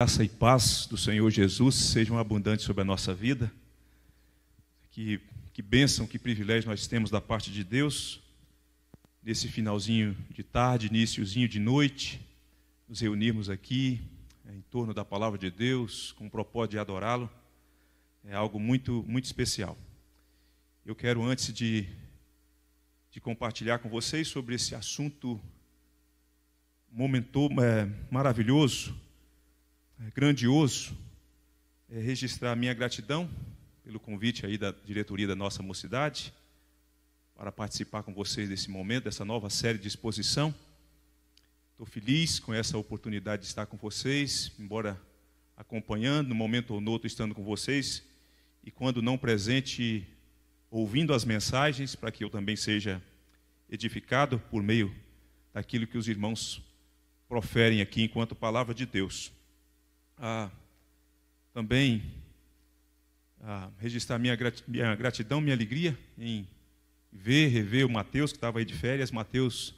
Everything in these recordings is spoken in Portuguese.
Graça e paz do Senhor Jesus sejam abundantes sobre a nossa vida. Que, que bênção, que privilégio nós temos da parte de Deus, nesse finalzinho de tarde, iníciozinho de noite, nos reunirmos aqui é, em torno da palavra de Deus, com o propósito de adorá-lo, é algo muito, muito especial. Eu quero, antes de, de compartilhar com vocês sobre esse assunto momento, é, maravilhoso, é grandioso é registrar minha gratidão pelo convite aí da diretoria da nossa mocidade para participar com vocês desse momento, dessa nova série de exposição. Estou feliz com essa oportunidade de estar com vocês, embora acompanhando, no momento ou no outro, estando com vocês, e quando não presente, ouvindo as mensagens, para que eu também seja edificado por meio daquilo que os irmãos proferem aqui enquanto palavra de Deus ah, também ah, registrar minha, gratidão, minha alegria em ver, rever o Mateus, que estava aí de férias. Mateus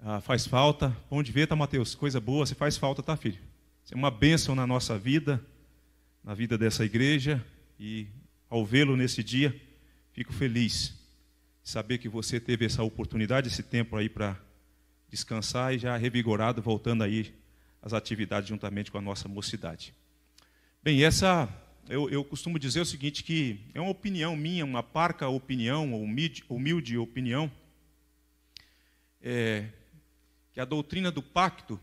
ah, faz falta. Bom de ver, tá, Mateus? Coisa boa, você faz falta, tá, filho? Você é uma bênção na nossa vida, na vida dessa igreja. E ao vê-lo nesse dia, fico feliz de saber que você teve essa oportunidade, esse tempo aí para descansar e já revigorado, voltando aí as atividades juntamente com a nossa mocidade. Bem, essa eu, eu costumo dizer o seguinte, que é uma opinião minha, uma parca opinião, humilde, humilde opinião, é, que a doutrina do pacto,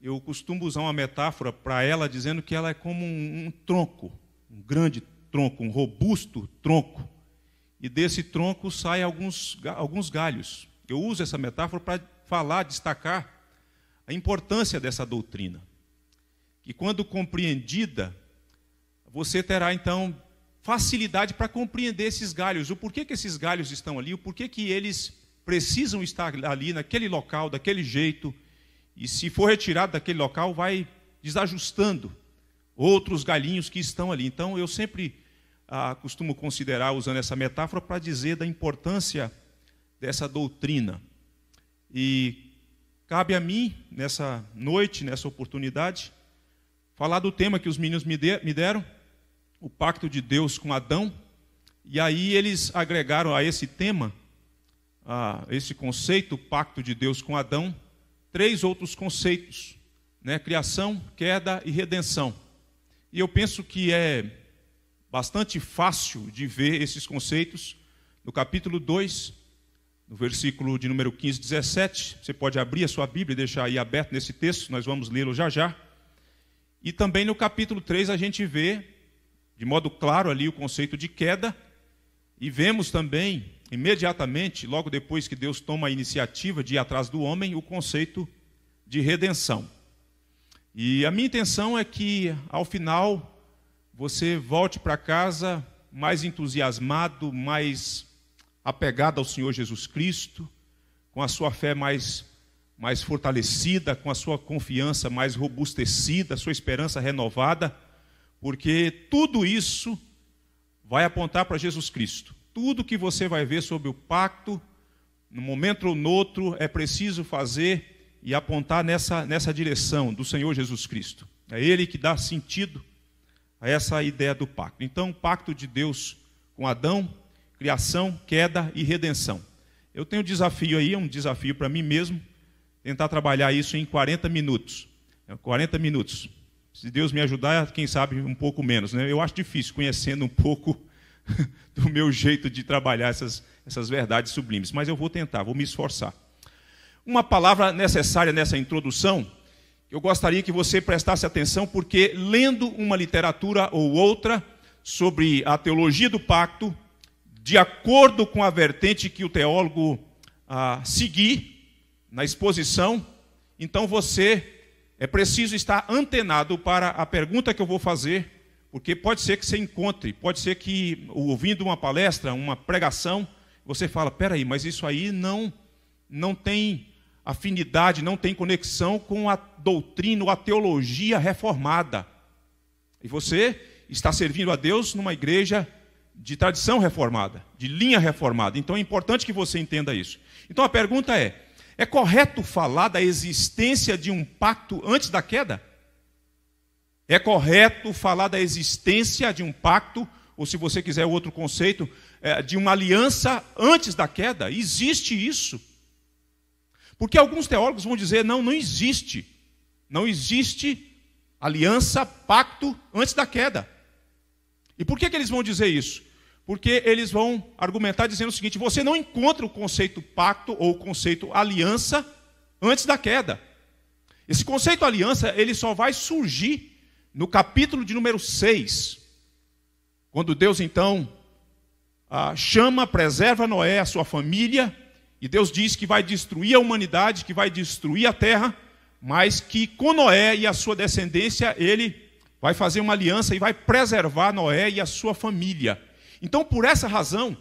eu costumo usar uma metáfora para ela, dizendo que ela é como um, um tronco, um grande tronco, um robusto tronco, e desse tronco saem alguns, alguns galhos. Eu uso essa metáfora para falar, destacar a importância dessa doutrina. E quando compreendida, você terá então facilidade para compreender esses galhos, o porquê que esses galhos estão ali, o porquê que eles precisam estar ali naquele local, daquele jeito. E se for retirado daquele local, vai desajustando outros galhinhos que estão ali. Então eu sempre ah, costumo considerar, usando essa metáfora, para dizer da importância dessa doutrina. E cabe a mim, nessa noite, nessa oportunidade, falar do tema que os meninos me deram, o pacto de Deus com Adão. E aí eles agregaram a esse tema, a esse conceito, o pacto de Deus com Adão, três outros conceitos: né? criação, queda e redenção. E eu penso que é bastante fácil de ver esses conceitos no capítulo 2, no versículo de número 15, 17. Você pode abrir a sua Bíblia e deixar aí aberto nesse texto, nós vamos lê-lo já já. E também no capítulo 3 a gente vê, de modo claro, ali o conceito de queda, e vemos também, imediatamente, logo depois que Deus toma a iniciativa de ir atrás do homem, o conceito de redenção. E a minha intenção é que, ao final, você volte para casa mais entusiasmado, mais apegada ao Senhor Jesus Cristo, com a sua fé mais, mais fortalecida, com a sua confiança mais robustecida, a sua esperança renovada, porque tudo isso vai apontar para Jesus Cristo. Tudo que você vai ver sobre o pacto, no momento ou no outro, é preciso fazer e apontar nessa, nessa direção do Senhor Jesus Cristo. É Ele que dá sentido a essa ideia do pacto. Então, o pacto de Deus com Adão criação, queda e redenção. Eu tenho um desafio aí, é um desafio para mim mesmo, tentar trabalhar isso em 40 minutos. 40 é, minutos. Se Deus me ajudar, quem sabe um pouco menos. Né? Eu acho difícil, conhecendo um pouco do meu jeito de trabalhar essas, essas verdades sublimes, mas eu vou tentar, vou me esforçar. Uma palavra necessária nessa introdução, eu gostaria que você prestasse atenção, porque lendo uma literatura ou outra sobre a teologia do pacto, de acordo com a vertente que o teólogo ah, seguir na exposição, então você é preciso estar antenado para a pergunta que eu vou fazer, porque pode ser que você encontre, pode ser que ouvindo uma palestra, uma pregação, você fala: "Peraí, mas isso aí não não tem afinidade, não tem conexão com a doutrina ou a teologia reformada". E você está servindo a Deus numa igreja de tradição reformada, de linha reformada. Então é importante que você entenda isso. Então a pergunta é: é correto falar da existência de um pacto antes da queda? É correto falar da existência de um pacto, ou se você quiser outro conceito, é, de uma aliança antes da queda? Existe isso? Porque alguns teólogos vão dizer: não, não existe. Não existe aliança, pacto antes da queda. E por que, que eles vão dizer isso? Porque eles vão argumentar dizendo o seguinte: você não encontra o conceito pacto ou o conceito aliança antes da queda. Esse conceito aliança, ele só vai surgir no capítulo de número 6, quando Deus então ah, chama, preserva Noé, a sua família, e Deus diz que vai destruir a humanidade, que vai destruir a terra, mas que com Noé e a sua descendência ele vai fazer uma aliança e vai preservar Noé e a sua família. Então, por essa razão,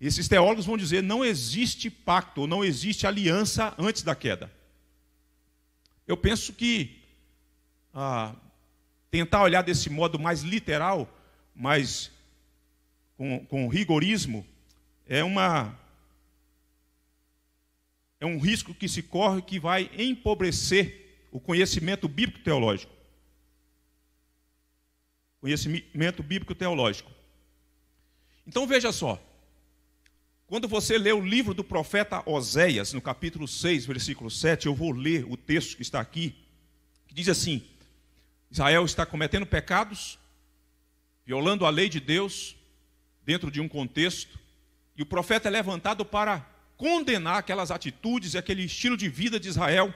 esses teólogos vão dizer: não existe pacto, ou não existe aliança antes da queda. Eu penso que ah, tentar olhar desse modo mais literal, mais com, com rigorismo, é uma é um risco que se corre que vai empobrecer o conhecimento bíblico teológico. Conhecimento bíblico teológico. Então veja só. Quando você lê o livro do profeta Oséias, no capítulo 6, versículo 7, eu vou ler o texto que está aqui, que diz assim: Israel está cometendo pecados, violando a lei de Deus, dentro de um contexto, e o profeta é levantado para condenar aquelas atitudes e aquele estilo de vida de Israel.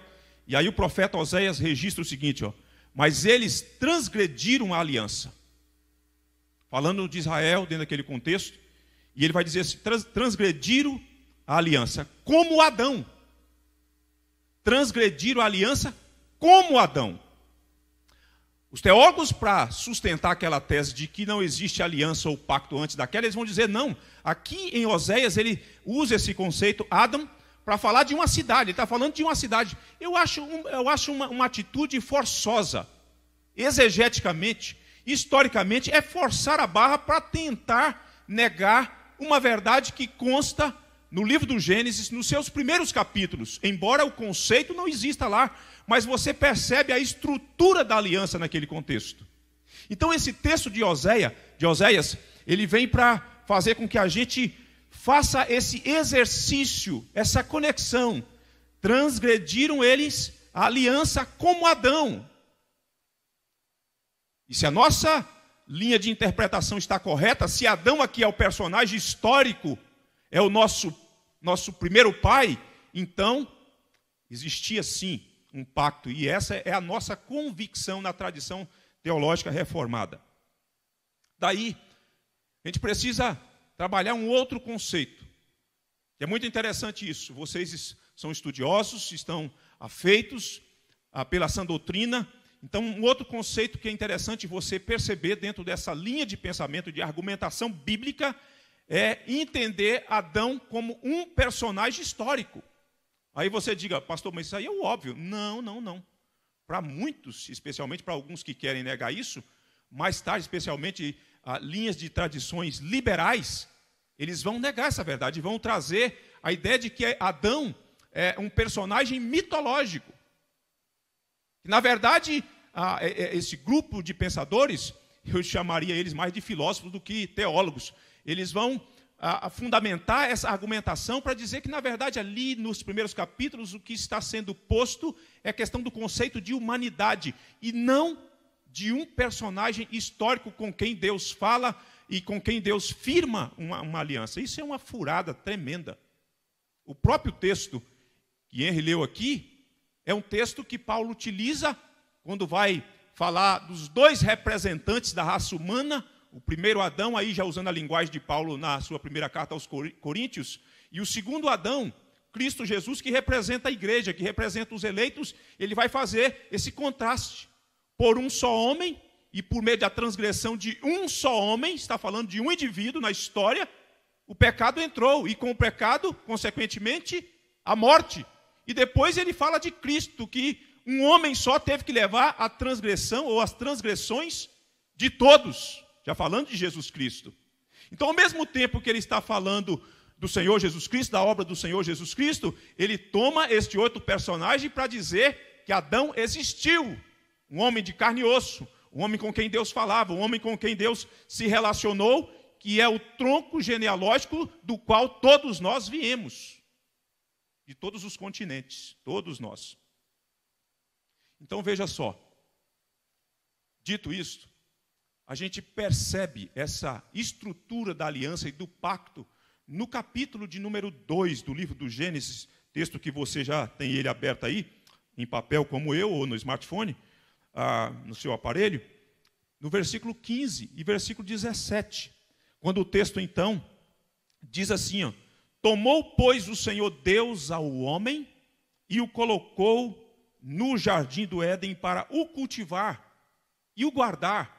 E aí o profeta Oséias registra o seguinte: ó, mas eles transgrediram a aliança falando de Israel dentro daquele contexto, e ele vai dizer assim: transgrediram a aliança como Adão. Transgrediram a aliança como Adão. Os teólogos, para sustentar aquela tese de que não existe aliança ou pacto antes daquela, eles vão dizer não. Aqui em Oséias ele usa esse conceito, Adam, para falar de uma cidade. Ele está falando de uma cidade. Eu acho, um, eu acho uma, uma atitude forçosa, exegeticamente, historicamente, é forçar a barra para tentar negar uma verdade que consta no livro do Gênesis, nos seus primeiros capítulos. Embora o conceito não exista lá, mas você percebe a estrutura da aliança naquele contexto. Então, esse texto de, Oséia, de Oséias, ele vem para fazer com que a gente faça esse exercício, essa conexão. Transgrediram eles a aliança como Adão, e se é a nossa linha de interpretação está correta, se Adão aqui é o personagem histórico, é o nosso nosso primeiro pai, então existia sim um pacto e essa é a nossa convicção na tradição teológica reformada. Daí a gente precisa trabalhar um outro conceito. é muito interessante isso. Vocês são estudiosos, estão afeitos pela sã doutrina, então, um outro conceito que é interessante você perceber dentro dessa linha de pensamento, de argumentação bíblica, é entender Adão como um personagem histórico. Aí você diga, pastor, mas isso aí é o óbvio. Não, não, não. Para muitos, especialmente para alguns que querem negar isso, mais tarde, especialmente ah, linhas de tradições liberais, eles vão negar essa verdade, vão trazer a ideia de que Adão é um personagem mitológico. Na verdade, a, é, é, esse grupo de pensadores, eu chamaria eles mais de filósofos do que teólogos, eles vão a fundamentar essa argumentação para dizer que, na verdade, ali nos primeiros capítulos, o que está sendo posto é a questão do conceito de humanidade e não de um personagem histórico com quem Deus fala e com quem Deus firma uma, uma aliança. Isso é uma furada tremenda. O próprio texto que Henry leu aqui é um texto que Paulo utiliza quando vai falar dos dois representantes da raça humana, o primeiro Adão, aí já usando a linguagem de Paulo na sua primeira carta aos Coríntios, e o segundo Adão, Cristo Jesus, que representa a igreja, que representa os eleitos, ele vai fazer esse contraste. Por um só homem e por meio da transgressão de um só homem, está falando de um indivíduo na história, o pecado entrou e com o pecado, consequentemente, a morte. E depois ele fala de Cristo, que um homem só teve que levar a transgressão ou as transgressões de todos, já falando de Jesus Cristo. Então, ao mesmo tempo que ele está falando do Senhor Jesus Cristo, da obra do Senhor Jesus Cristo, ele toma este outro personagem para dizer que Adão existiu, um homem de carne e osso, um homem com quem Deus falava, um homem com quem Deus se relacionou, que é o tronco genealógico do qual todos nós viemos de todos os continentes, todos nós. Então veja só, dito isto, a gente percebe essa estrutura da aliança e do pacto no capítulo de número 2 do livro do Gênesis, texto que você já tem ele aberto aí, em papel como eu, ou no smartphone, ah, no seu aparelho, no versículo 15 e versículo 17, quando o texto então diz assim: ó, Tomou, pois, o Senhor Deus ao homem e o colocou no jardim do Éden para o cultivar e o guardar.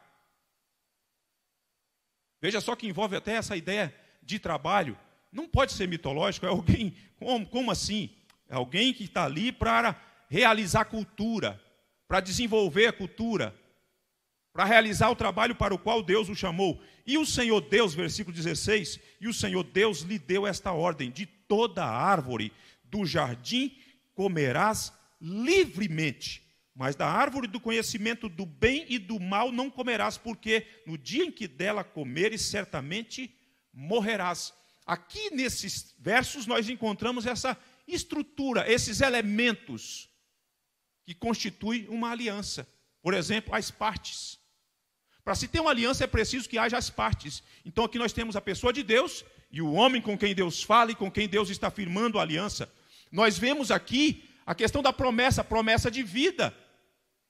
Veja só que envolve até essa ideia de trabalho. Não pode ser mitológico, é alguém, como, como assim? É alguém que está ali para realizar cultura, para desenvolver a cultura, para realizar o trabalho para o qual Deus o chamou. E o Senhor Deus, versículo 16, e o Senhor Deus lhe deu esta ordem: de toda árvore do jardim comerás livremente, mas da árvore do conhecimento do bem e do mal não comerás, porque no dia em que dela comeres, certamente morrerás. Aqui nesses versos nós encontramos essa estrutura, esses elementos que constituem uma aliança. Por exemplo, as partes. Para se ter uma aliança é preciso que haja as partes. Então aqui nós temos a pessoa de Deus e o homem com quem Deus fala e com quem Deus está firmando a aliança. Nós vemos aqui a questão da promessa, promessa de vida.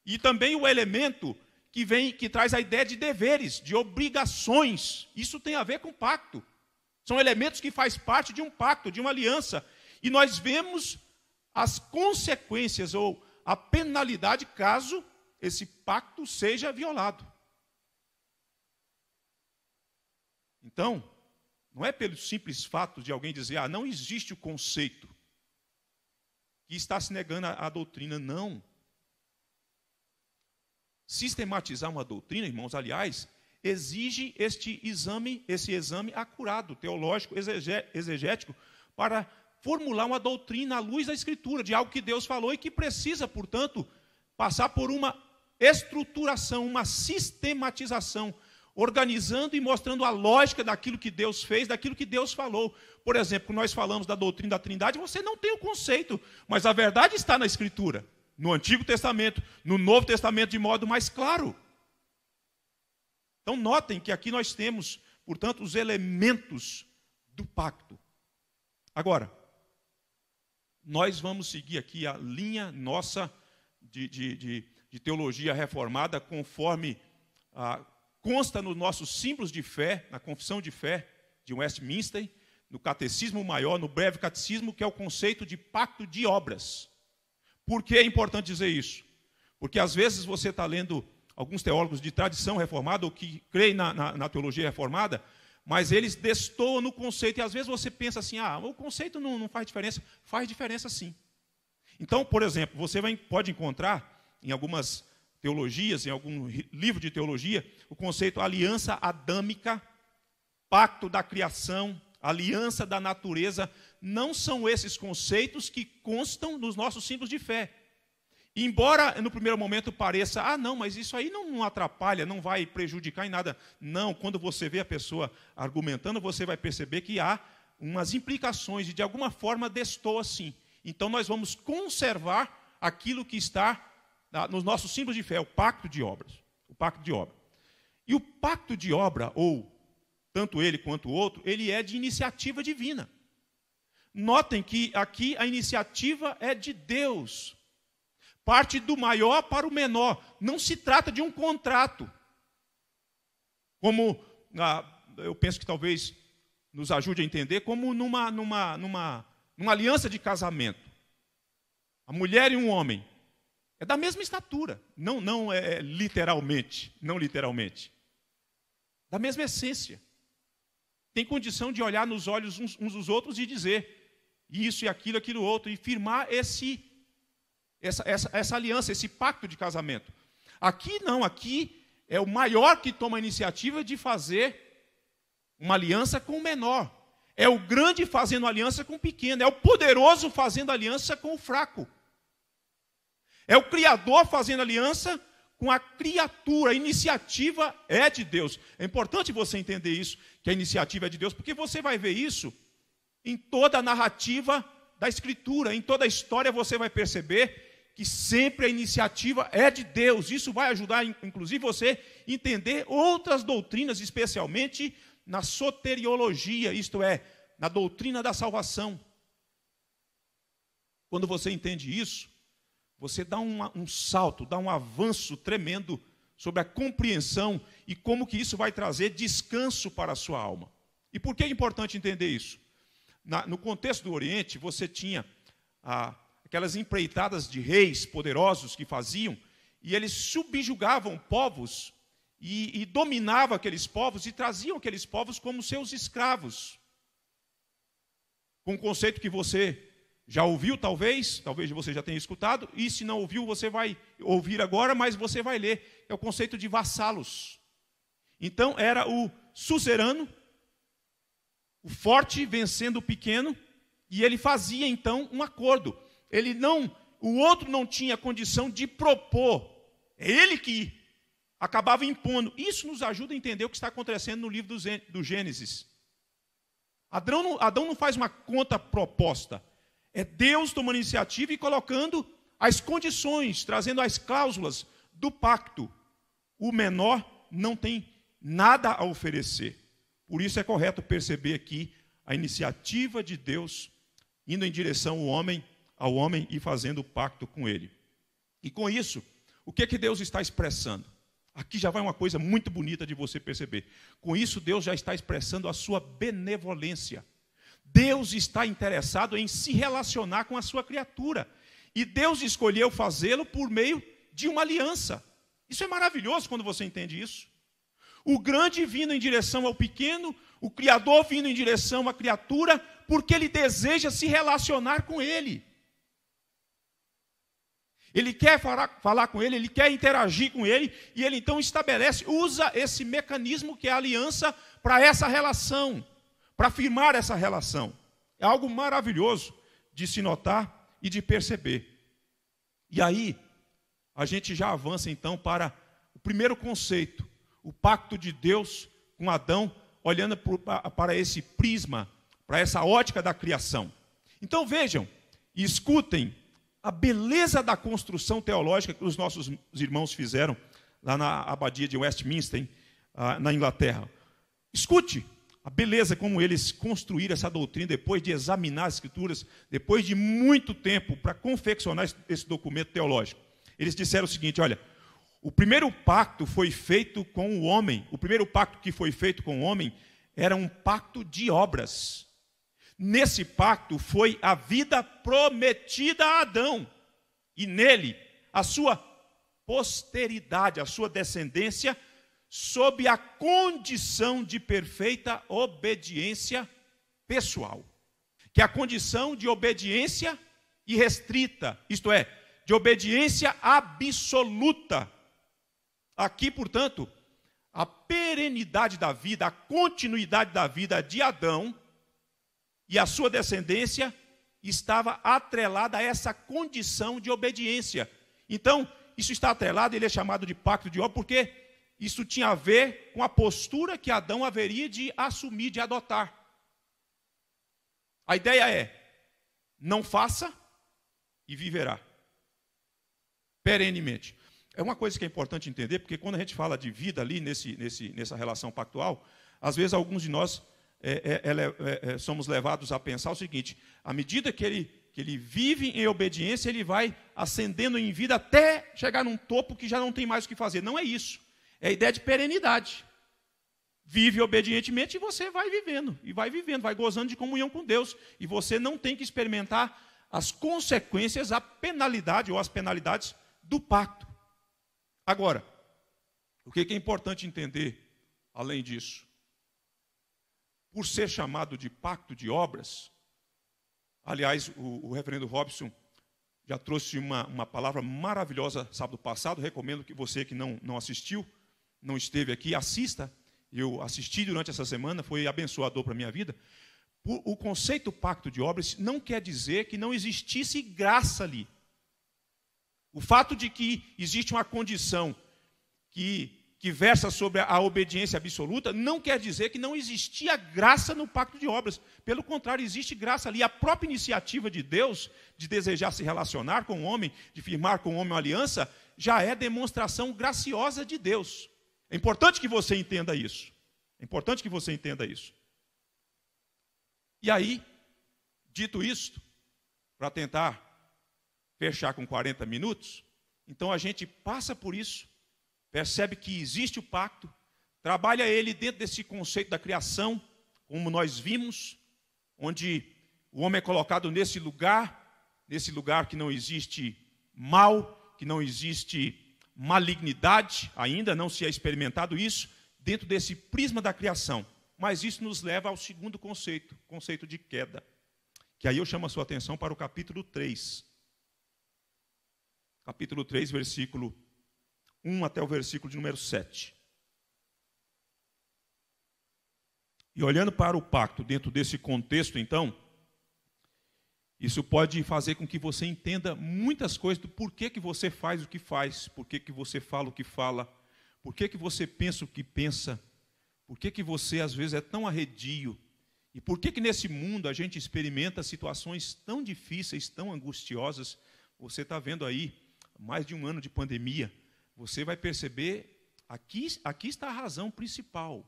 E também o elemento que vem que traz a ideia de deveres, de obrigações. Isso tem a ver com pacto. São elementos que faz parte de um pacto, de uma aliança. E nós vemos as consequências ou a penalidade caso esse pacto seja violado. Então, não é pelo simples fato de alguém dizer, ah, não existe o conceito, que está se negando a, doutrina, não. Sistematizar uma doutrina, irmãos, aliás, exige este exame, esse exame acurado, teológico, exegético, para formular uma doutrina à luz da Escritura, de algo que Deus falou e que precisa, portanto, passar por uma estruturação, uma sistematização organizando e mostrando a lógica daquilo que Deus fez, daquilo que Deus falou. Por exemplo, nós falamos da doutrina da Trindade, você não tem o conceito, mas a verdade está na Escritura, no Antigo Testamento, no Novo Testamento, de modo mais claro. Então, notem que aqui nós temos, portanto, os elementos do pacto. Agora, nós vamos seguir aqui a linha nossa de, de, de, de teologia reformada, conforme a consta nos nossos símbolos de fé, na confissão de fé de Westminster, no Catecismo Maior, no breve catecismo, que é o conceito de pacto de obras. Por que é importante dizer isso? Porque às vezes você está lendo alguns teólogos de tradição reformada ou que creem na, na, na teologia reformada, mas eles destoam no conceito. E às vezes você pensa assim: ah, o conceito não, não faz diferença. Faz diferença sim. Então, por exemplo, você vai, pode encontrar em algumas teologias, em algum livro de teologia, o conceito aliança adâmica, pacto da criação, aliança da natureza, não são esses conceitos que constam nos nossos símbolos de fé. Embora no primeiro momento pareça, ah, não, mas isso aí não, não, atrapalha, não vai prejudicar em nada. Não, quando você vê a pessoa argumentando, você vai perceber que há umas implicações e de alguma forma destoa sim. Então nós vamos conservar aquilo que está nos nossos símbolos de fé, é o pacto de obras. O pacto de obra. E o pacto de obra, ou tanto ele quanto o outro, ele é de iniciativa divina. Notem que aqui a iniciativa é de Deus. Parte do maior para o menor. Não se trata de um contrato. Como ah, eu penso que talvez nos ajude a entender, como numa, numa, numa, numa aliança de casamento. A mulher e um homem. É da mesma estatura, não, não é, é literalmente, não literalmente. Da mesma essência. Tem condição de olhar nos olhos uns, uns dos outros e dizer isso e aquilo, aquilo outro, e firmar esse essa, essa, essa aliança, esse pacto de casamento. Aqui não, aqui é o maior que toma a iniciativa de fazer uma aliança com o menor. É o grande fazendo aliança com o pequeno, é o poderoso fazendo aliança com o fraco. É o Criador fazendo aliança com a criatura. A iniciativa é de Deus. É importante você entender isso, que a iniciativa é de Deus, porque você vai ver isso em toda a narrativa da Escritura, em toda a história você vai perceber que sempre a iniciativa é de Deus. Isso vai ajudar, inclusive, você a entender outras doutrinas, especialmente na soteriologia, isto é, na doutrina da salvação. Quando você entende isso, você dá um, um salto, dá um avanço tremendo sobre a compreensão e como que isso vai trazer descanso para a sua alma. E por que é importante entender isso? Na, no contexto do Oriente, você tinha ah, aquelas empreitadas de reis poderosos que faziam, e eles subjugavam povos e, e dominavam aqueles povos e traziam aqueles povos como seus escravos. Com o conceito que você já ouviu, talvez, talvez você já tenha escutado, e se não ouviu, você vai ouvir agora, mas você vai ler. É o conceito de vassalos. Então, era o suzerano, o forte vencendo o pequeno, e ele fazia então um acordo. Ele não, o outro não tinha condição de propor, é ele que acabava impondo. Isso nos ajuda a entender o que está acontecendo no livro do Gênesis. Adão não, Adão não faz uma conta proposta. É Deus tomando iniciativa e colocando as condições, trazendo as cláusulas do pacto. O menor não tem nada a oferecer. Por isso é correto perceber aqui a iniciativa de Deus indo em direção ao homem, ao homem e fazendo o pacto com ele. E com isso, o que é que Deus está expressando? Aqui já vai uma coisa muito bonita de você perceber. Com isso Deus já está expressando a sua benevolência. Deus está interessado em se relacionar com a sua criatura. E Deus escolheu fazê-lo por meio de uma aliança. Isso é maravilhoso quando você entende isso. O grande vindo em direção ao pequeno, o Criador vindo em direção à criatura, porque ele deseja se relacionar com ele. Ele quer falar, com ele, ele quer interagir com ele, e ele então estabelece, usa esse mecanismo que é a aliança para essa relação para firmar essa relação. É algo maravilhoso de se notar e de perceber. E aí, a gente já avança então para o primeiro conceito, o pacto de Deus com Adão, olhando para esse prisma, para essa ótica da criação. Então vejam e escutem a beleza da construção teológica que os nossos irmãos fizeram lá na abadia de Westminster, ah, na Inglaterra. Escute a beleza como eles construíram essa doutrina, depois de examinar as Escrituras, depois de muito tempo para confeccionar esse documento teológico. Eles disseram o seguinte: olha, o primeiro pacto foi feito com o homem, o primeiro pacto que foi feito com o homem era um pacto de obras. Nesse pacto foi a vida prometida a Adão, e nele a sua posteridade, a sua descendência sob a condição de perfeita obediência pessoal, que é a condição de obediência irrestrita, isto é, de obediência absoluta. Aqui, portanto, a perenidade da vida, a continuidade da vida de Adão e a sua descendência estava atrelada a essa condição de obediência. Então, isso está atrelado, ele é chamado de pacto de obra, porque isso tinha a ver com a postura que Adão haveria de assumir, de adotar. A ideia é: não faça e viverá perenemente. É uma coisa que é importante entender, porque quando a gente fala de vida ali nesse, nesse, nessa relação pactual, às vezes alguns de nós é, é, é, é, é somos levados a pensar o seguinte: à medida que ele, que ele vive em obediência, ele vai ascendendo em vida até chegar num topo que já não tem mais o que fazer. Não é isso. É a ideia de perenidade. Vive obedientemente e você vai vivendo, e vai vivendo, vai gozando de comunhão com Deus. E você não tem que experimentar as consequências, a penalidade ou as penalidades do pacto. Agora, o que é importante entender além disso? Por ser chamado de pacto de obras, aliás, o, o reverendo Robson já trouxe uma, uma palavra maravilhosa sábado passado, recomendo que você que não, não assistiu, não esteve aqui, assista. Eu assisti durante essa semana, foi abençoador para a minha vida. O conceito pacto de obras não quer dizer que não existisse graça ali. O fato de que existe uma condição que, que versa sobre a obediência absoluta não quer dizer que não existia graça no pacto de obras. Pelo contrário, existe graça ali. A própria iniciativa de Deus de desejar se relacionar com o homem, de firmar com o homem uma aliança, já é demonstração graciosa de Deus. É importante que você entenda isso. É importante que você entenda isso. E aí, dito isto, para tentar fechar com 40 minutos, então a gente passa por isso, percebe que existe o pacto, trabalha ele dentro desse conceito da criação, como nós vimos, onde o homem é colocado nesse lugar, nesse lugar que não existe mal, que não existe malignidade, ainda não se é experimentado isso, dentro desse prisma da criação. Mas isso nos leva ao segundo conceito, conceito de queda. Que aí eu chamo a sua atenção para o capítulo 3. Capítulo 3, versículo 1 até o versículo de número 7. E olhando para o pacto dentro desse contexto, então, isso pode fazer com que você entenda muitas coisas do porquê que você faz o que faz, porquê que você fala o que fala, porquê que você pensa o que pensa, porquê que você às vezes é tão arredio e porquê que nesse mundo a gente experimenta situações tão difíceis, tão angustiosas. Você está vendo aí mais de um ano de pandemia, você vai perceber aqui, aqui está a razão principal.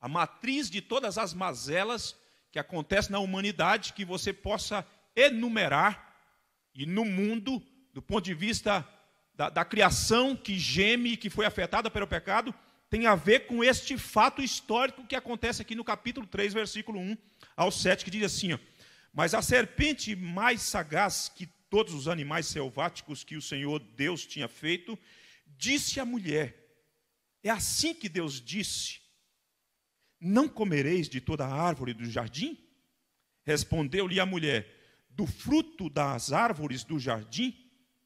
A matriz de todas as mazelas que acontece na humanidade que você possa enumerar e no mundo, do ponto de vista da, da criação que geme e que foi afetada pelo pecado, tem a ver com este fato histórico que acontece aqui no capítulo 3, versículo 1 ao 7, que diz assim: ó, Mas a serpente mais sagaz que todos os animais selváticos que o Senhor Deus tinha feito, disse à mulher: É assim que Deus disse não comereis de toda a árvore do jardim? Respondeu-lhe a mulher: Do fruto das árvores do jardim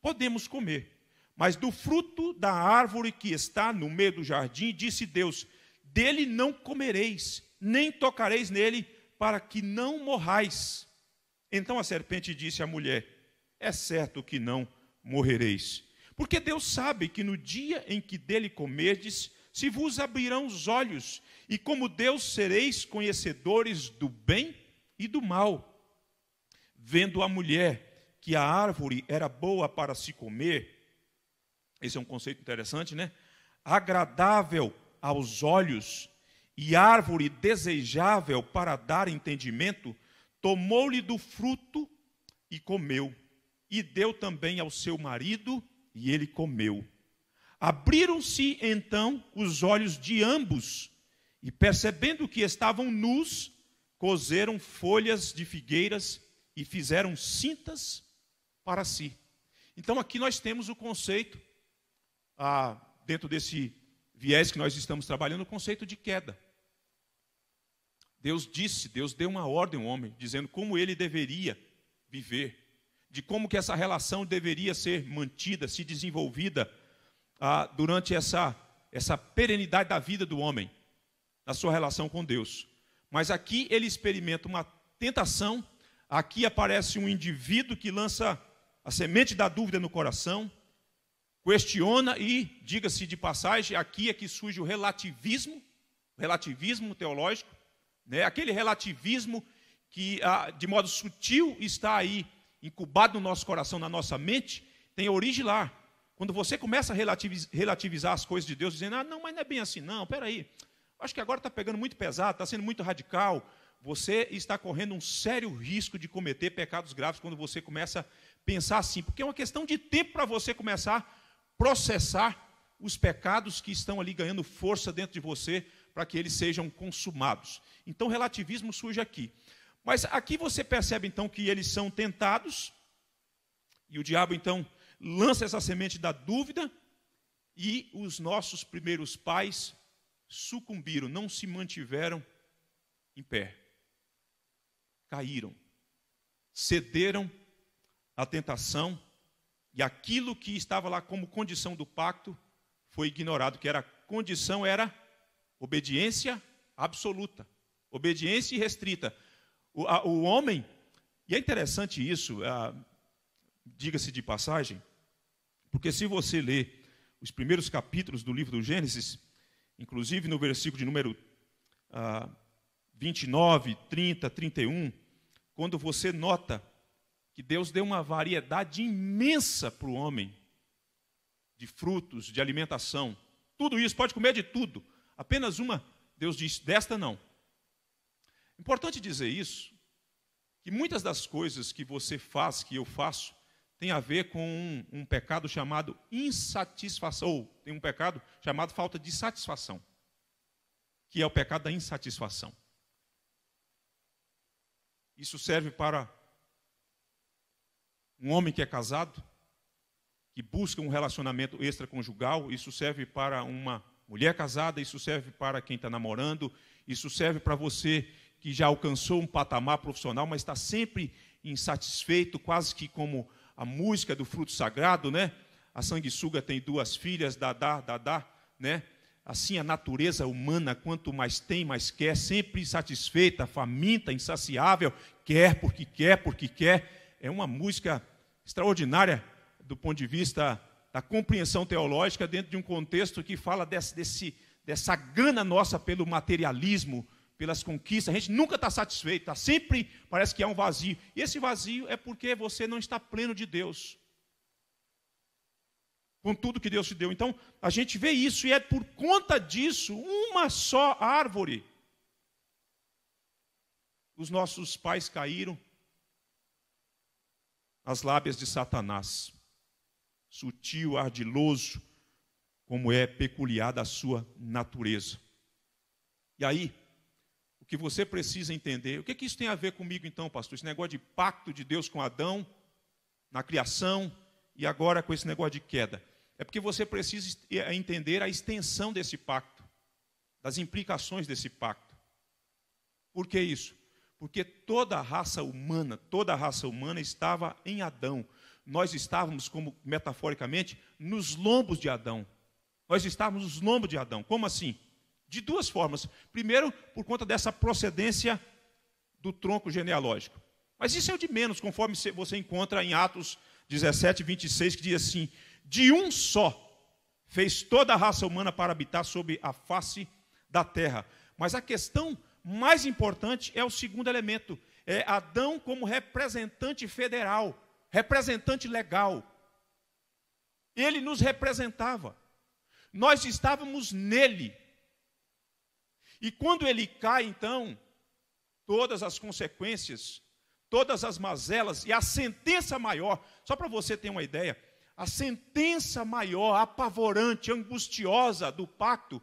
podemos comer, mas do fruto da árvore que está no meio do jardim, disse Deus: Dele não comereis, nem tocareis nele, para que não morrais. Então a serpente disse à mulher: É certo que não morrereis. Porque Deus sabe que no dia em que dele comerdes, se vos abrirão os olhos, e como Deus sereis conhecedores do bem e do mal. Vendo a mulher que a árvore era boa para se comer, esse é um conceito interessante, né? Agradável aos olhos e árvore desejável para dar entendimento, tomou-lhe do fruto e comeu, e deu também ao seu marido, e ele comeu. Abriram-se então os olhos de ambos, e percebendo que estavam nus, coseram folhas de figueiras e fizeram cintas para si. Então aqui nós temos o conceito, ah, dentro desse viés que nós estamos trabalhando, o conceito de queda. Deus disse, Deus deu uma ordem ao homem, dizendo como ele deveria viver, de como que essa relação deveria ser mantida, se desenvolvida ah, durante essa, essa perenidade da vida do homem, na sua relação com Deus. Mas aqui ele experimenta uma tentação, aqui aparece um indivíduo que lança a semente da dúvida no coração, questiona e, diga-se de passagem, aqui é que surge o relativismo, relativismo teológico, né? aquele relativismo que, ah, de modo sutil, está aí incubado no nosso coração, na nossa mente, tem origem lá, quando você começa a relativizar as coisas de Deus, dizendo, ah, não, mas não é bem assim, não, peraí. Acho que agora está pegando muito pesado, está sendo muito radical. Você está correndo um sério risco de cometer pecados graves quando você começa a pensar assim, porque é uma questão de tempo para você começar a processar os pecados que estão ali ganhando força dentro de você para que eles sejam consumados. Então, relativismo surge aqui. Mas aqui você percebe então que eles são tentados, e o diabo então lança essa semente da dúvida e os nossos primeiros pais sucumbiram, não se mantiveram em pé. Caíram, cederam à tentação e aquilo que estava lá como condição do pacto foi ignorado, que era condição era obediência absoluta, obediência restrita. O, a, o homem, e é interessante isso, a, diga-se de passagem, porque se você lê os primeiros capítulos do livro do Gênesis, inclusive no versículo de número ah, 29, 30, 31, quando você nota que Deus deu uma variedade imensa para o homem de frutos, de alimentação, tudo isso, pode comer de tudo, apenas uma, Deus diz, desta não. Importante dizer isso, que muitas das coisas que você faz, que eu faço, tem a ver com um, um, pecado chamado insatisfação, ou tem um pecado chamado falta de satisfação, que é o pecado da insatisfação. Isso serve para um homem que é casado, que busca um relacionamento extraconjugal, isso serve para uma mulher casada, isso serve para quem está namorando, isso serve para você que já alcançou um patamar profissional, mas está sempre insatisfeito, quase que como a música do fruto sagrado, né? A sanguessuga tem duas filhas, Dadá, Dadá, né? Assim a natureza humana, quanto mais tem, mais quer, sempre insatisfeita, faminta, insaciável, quer porque quer, porque quer. É uma música extraordinária do ponto de vista da compreensão teológica dentro de um contexto que fala desse, desse dessa gana nossa pelo materialismo, pelas conquistas, a gente nunca está satisfeito, tá? sempre parece que há é um vazio. E esse vazio é porque você não está pleno de Deus. Com tudo que Deus te deu. Então, a gente vê isso, e é por conta disso, uma só árvore. Os nossos pais caíram nas lábias de Satanás, sutil, ardiloso, como é peculiar da sua natureza. E aí, o que você precisa entender. O que, é que isso tem a ver comigo, então, pastor? Esse negócio de pacto de Deus com Adão, na criação, e agora com esse negócio de queda. É porque você precisa é, entender a extensão desse pacto, das implicações desse pacto. Por que isso? Porque toda a raça humana, toda a raça humana estava em Adão. Nós estávamos, como metaforicamente, nos lombos de Adão. Nós estávamos nos lombos de Adão. Como assim? De duas formas. Primeiro, por conta dessa procedência do tronco genealógico. Mas isso é o de menos, conforme você encontra em Atos 17, 26, que diz assim: De um só fez toda a raça humana para habitar sobre a face da terra. Mas a questão mais importante é o segundo elemento: é Adão como representante federal, representante legal. Ele nos representava. Nós estávamos nele, e quando ele cai, então, todas as consequências, todas as mazelas e a sentença maior, só para você ter uma ideia, a sentença maior, apavorante, angustiosa do pacto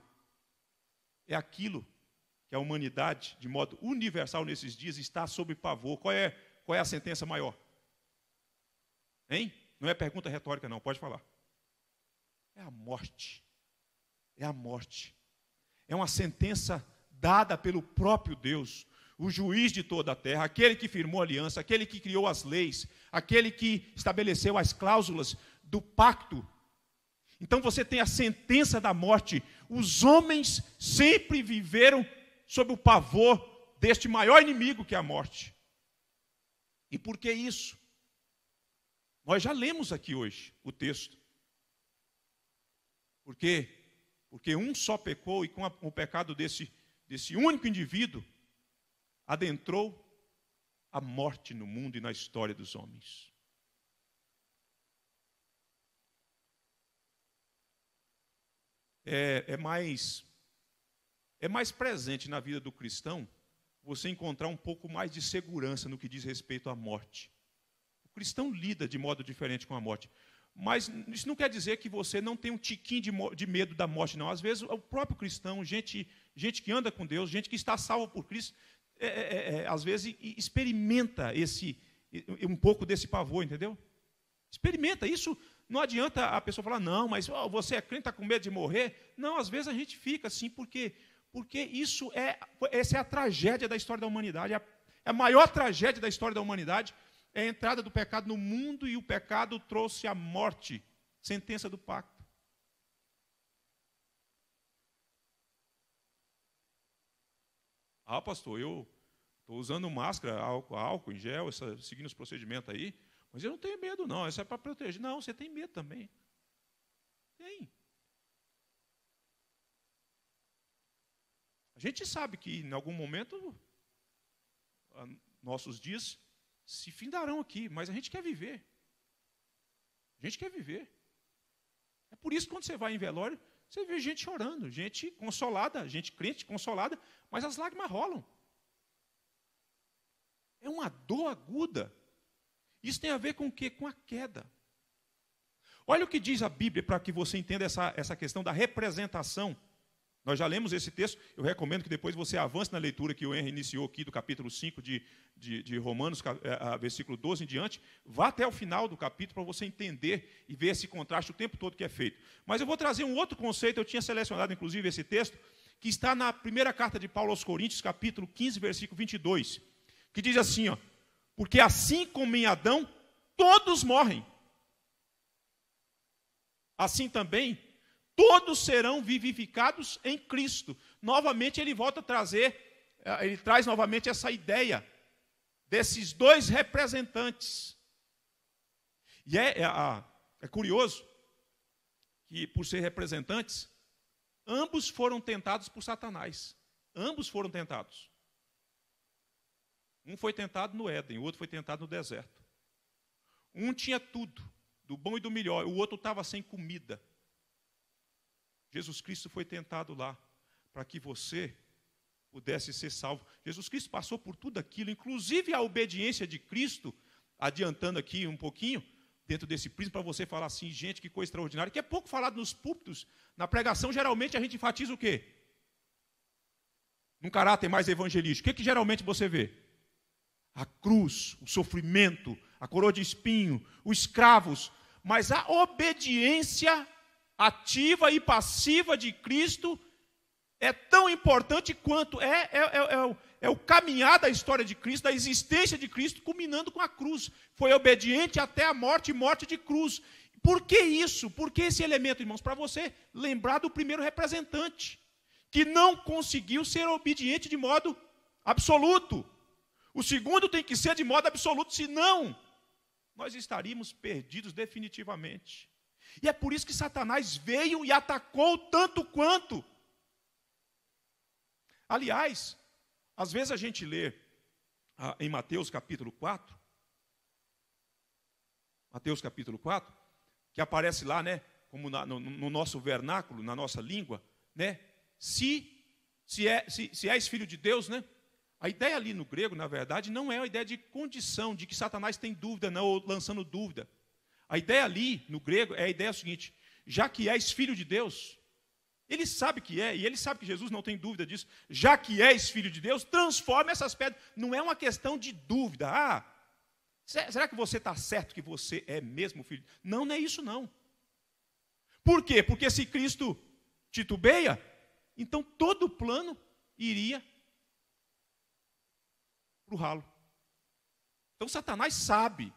é aquilo que a humanidade, de modo universal nesses dias, está sob pavor. Qual é, qual é a sentença maior? Hein? Não é pergunta retórica, não, pode falar. É a morte. É a morte é uma sentença dada pelo próprio Deus, o juiz de toda a terra, aquele que firmou a aliança, aquele que criou as leis, aquele que estabeleceu as cláusulas do pacto. Então você tem a sentença da morte. Os homens sempre viveram sob o pavor deste maior inimigo que é a morte. E por que isso? Nós já lemos aqui hoje o texto. Porque porque um só pecou e com o pecado desse, desse único indivíduo adentrou a morte no mundo e na história dos homens. É, é, mais é mais presente na vida do cristão você encontrar um pouco mais de segurança no que diz respeito à morte. O cristão lida de modo diferente com a morte. Mas isso não quer dizer que você não tem um tiquinho de, de, medo da morte, não. Às vezes, o próprio cristão, gente, gente que anda com Deus, gente que está salvo por Cristo, é, é, é, é às vezes experimenta esse um pouco desse pavor, entendeu? Experimenta. Isso não adianta a pessoa falar, não, mas oh, você é crente, está com medo de morrer. Não, às vezes a gente fica assim, porque, porque isso é, essa é a tragédia da história da humanidade, é a, é a maior tragédia da história da humanidade é a entrada do pecado no mundo e o pecado trouxe a morte, sentença do pacto. Ah, pastor, eu estou usando máscara, álcool, álcool em gel, essa, seguindo os procedimentos aí, mas eu não tenho medo, não. Isso é para proteger. Não, você tem medo também. Tem. A gente sabe que em algum momento nossos dias se findarão aqui, mas a gente quer viver. A gente quer viver. É por isso que quando você vai em velório, você vê gente chorando, gente consolada, gente crente consolada, mas as lágrimas rolam. É uma dor aguda. Isso tem a ver com o quê? Com a queda. Olha o que diz a Bíblia para que você entenda essa, essa questão da representação nós já lemos esse texto, eu recomendo que depois você avance na leitura que o Henry iniciou aqui do capítulo 5 de, de, de Romanos, eh, a, versículo 12 em diante. Vá até o final do capítulo para você entender e ver esse contraste o tempo todo que é feito. Mas eu vou trazer um outro conceito, eu tinha selecionado inclusive esse texto, que está na primeira carta de Paulo aos Coríntios, capítulo 15, versículo 22, que diz assim, ó, porque assim como em Adão, todos morrem. Assim também todos serão vivificados em Cristo. Novamente ele volta a trazer, eh, ele traz novamente essa ideia desses dois representantes. E é, é, ah, é curioso que, por ser representantes, ambos foram tentados por Satanás. Ambos foram tentados. Um foi tentado no Éden, o outro foi tentado no deserto. Um tinha tudo, do bom e do melhor, o outro estava sem comida. Jesus Cristo foi tentado lá para que você pudesse ser salvo. Jesus Cristo passou por tudo aquilo, inclusive a obediência de Cristo, adiantando aqui um pouquinho, dentro desse prisma, para você falar assim, gente, que coisa extraordinária, que é pouco falado nos púlpitos. Na pregação, geralmente, a gente enfatiza o quê? Num caráter mais evangelístico. O que, que geralmente você vê? A cruz, o sofrimento, a coroa de espinho, os escravos, mas a obediência ativa e passiva de Cristo é tão importante quanto é, é, é, é, o, é o caminhar da história de Cristo, da existência de Cristo, culminando com a cruz. Foi obediente até a morte e morte de cruz. Por que isso? Por que esse elemento, irmãos? Para você lembrar do primeiro representante, que não conseguiu ser obediente de modo absoluto. O segundo tem que ser de modo absoluto, senão nós estaríamos perdidos definitivamente. E é por isso que Satanás veio e atacou tanto quanto. Aliás, às vezes a gente lê ah, em Mateus capítulo 4, Mateus capítulo 4, que aparece lá, né, como na, no, no, nosso vernáculo, na nossa língua, né, se, se, é, se, se és filho de Deus, né, a ideia ali no grego, na verdade, não é a ideia de condição, de que Satanás tem dúvida, não, ou lançando dúvida. A ideia ali, no grego, é a ideia seguinte: já que és filho de Deus, ele sabe que é, e ele sabe que Jesus não tem dúvida disso. Já que és filho de Deus, transforma essas pedras. Não é uma questão de dúvida. Ah, será que você está certo que você é mesmo filho? Não, não é isso não. Por quê? Porque se Cristo titubeia, então todo o plano iria para o ralo. Então Satanás sabe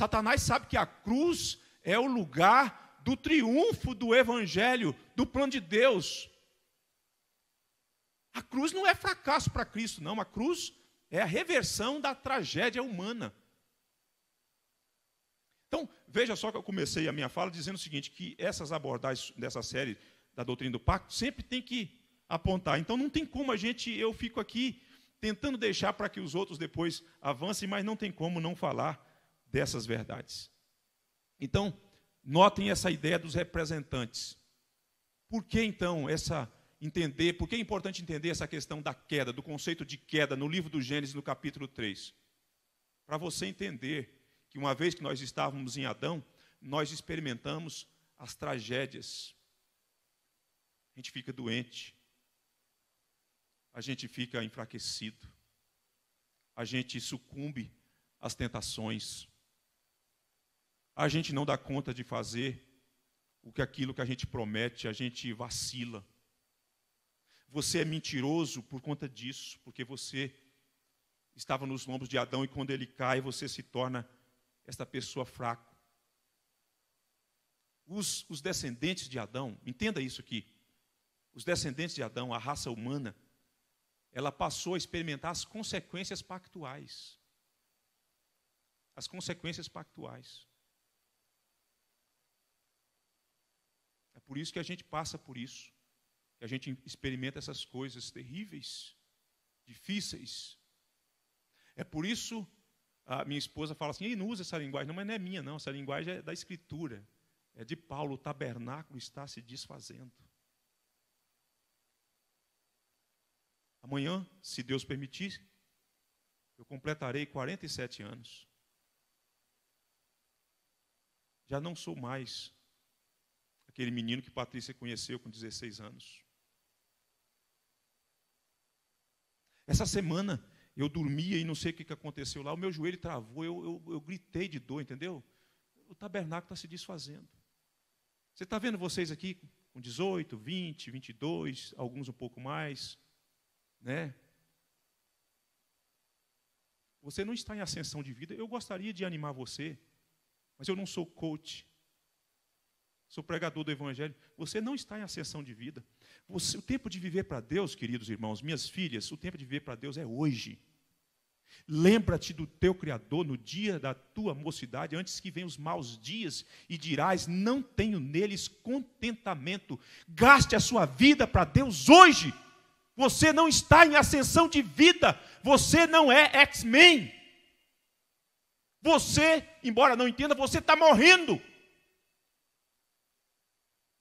Satanás sabe que a cruz é o lugar do triunfo do evangelho, do plano de Deus. A cruz não é fracasso para Cristo, não. A cruz é a reversão da tragédia humana. Então, veja só que eu comecei a minha fala dizendo o seguinte: que essas abordagens dessa série da doutrina do pacto sempre tem que apontar. Então, não tem como a gente, eu fico aqui tentando deixar para que os outros depois avancem, mas não tem como não falar dessas verdades. Então, notem essa ideia dos representantes. Por que então essa entender, por que é importante entender essa questão da queda, do conceito de queda no livro do Gênesis, no capítulo 3? Para você entender que uma vez que nós estávamos em Adão, nós experimentamos as tragédias. A gente fica doente, a gente fica enfraquecido, a gente sucumbe às tentações, a gente não dá conta de fazer o que aquilo que a gente promete, a gente vacila. Você é mentiroso por conta disso, porque você estava nos lombos de Adão e quando ele cai, você se torna esta pessoa fraca. Os, os descendentes de Adão, entenda isso aqui. Os descendentes de Adão, a raça humana, ela passou a experimentar as consequências pactuais. As consequências pactuais. Por isso que a gente passa por isso, que a gente experimenta essas coisas terríveis, difíceis. É por isso a minha esposa fala assim: "Ei, não usa essa linguagem, não, mas não é minha não, essa linguagem é da escritura, é de Paulo, o tabernáculo está se desfazendo". Amanhã, se Deus permitir, eu completarei 47 anos. Já não sou mais aquele menino que Patrícia conheceu com 16 anos. Essa semana eu dormia e não sei o que aconteceu lá, o meu joelho travou, eu, eu, eu gritei de dor, entendeu? O tabernáculo está se desfazendo. Você está vendo vocês aqui com 18, 20, 22, alguns um pouco mais, né? Você não está em ascensão de vida. Eu gostaria de animar você, mas eu não sou coach, sou pregador do Evangelho, você não está em ascensão de vida. Você, o tempo de viver para Deus, queridos irmãos, minhas filhas, o tempo de viver para Deus é hoje. Lembra-te do teu Criador no dia da tua mocidade, antes que venham os maus dias, e dirás: Não tenho neles contentamento. Gaste a sua vida para Deus hoje. Você não está em ascensão de vida. Você não é X-Men. Você, embora não entenda, você está morrendo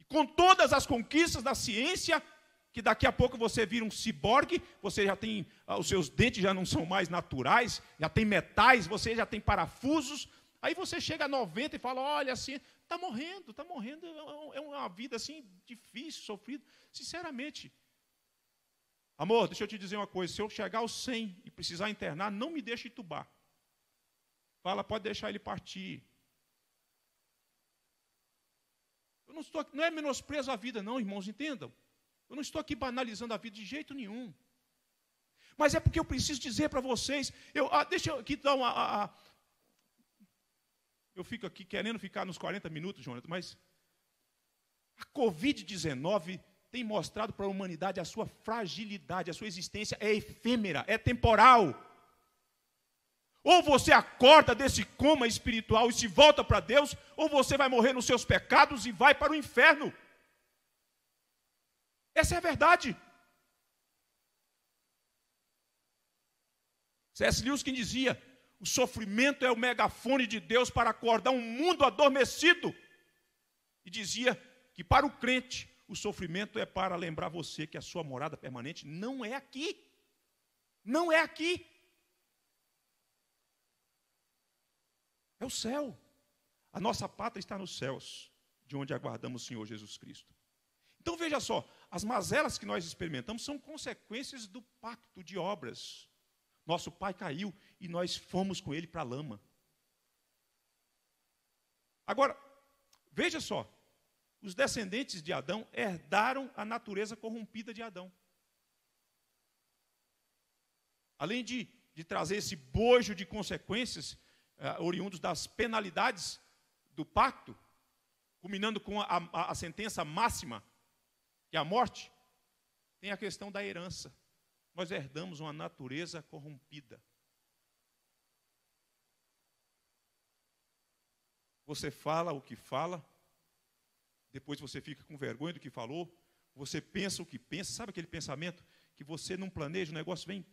com todas as conquistas da ciência, que daqui a pouco você vira um ciborgue, você já tem, ah, os seus dentes já não são mais naturais, já tem metais, você já tem parafusos. Aí você chega a 90 e fala: olha, assim, está morrendo, está morrendo, é, é uma vida assim difícil, sofrida. Sinceramente, amor, deixa eu te dizer uma coisa: se eu chegar aos 100 e precisar internar, não me deixe entubar. Fala, pode deixar ele partir. Eu não estou não é menosprezo a vida, não, irmãos, entendam. Eu não estou aqui banalizando a vida de jeito nenhum. Mas é porque eu preciso dizer para vocês, eu, ah, deixa eu aqui dar uma. A, a, eu fico aqui querendo ficar nos 40 minutos, Jonathan, mas a Covid-19 tem mostrado para a humanidade a sua fragilidade, a sua existência é efêmera, é temporal. Ou você acorda desse coma espiritual e se volta para Deus, ou você vai morrer nos seus pecados e vai para o inferno. Essa é a verdade. C.S. Lewis quem dizia: o sofrimento é o megafone de Deus para acordar um mundo adormecido. E dizia que para o crente, o sofrimento é para lembrar você que a sua morada permanente não é aqui. Não é aqui. É o céu. A nossa pátria está nos céus, de onde aguardamos o Senhor Jesus Cristo. Então veja só, as mazelas que nós experimentamos são consequências do pacto de obras. Nosso pai caiu e nós fomos com ele para a lama. Agora, veja só, os descendentes de Adão herdaram a natureza corrompida de Adão. Além de, de trazer esse bojo de consequências, uh, oriundos das penalidades do pacto, culminando com a, a, a sentença máxima, que é a morte, tem a questão da herança. Nós herdamos uma natureza corrompida. Você fala o que fala, depois você fica com vergonha do que falou, você pensa o que pensa, sabe aquele pensamento que você não planeja, o negócio vem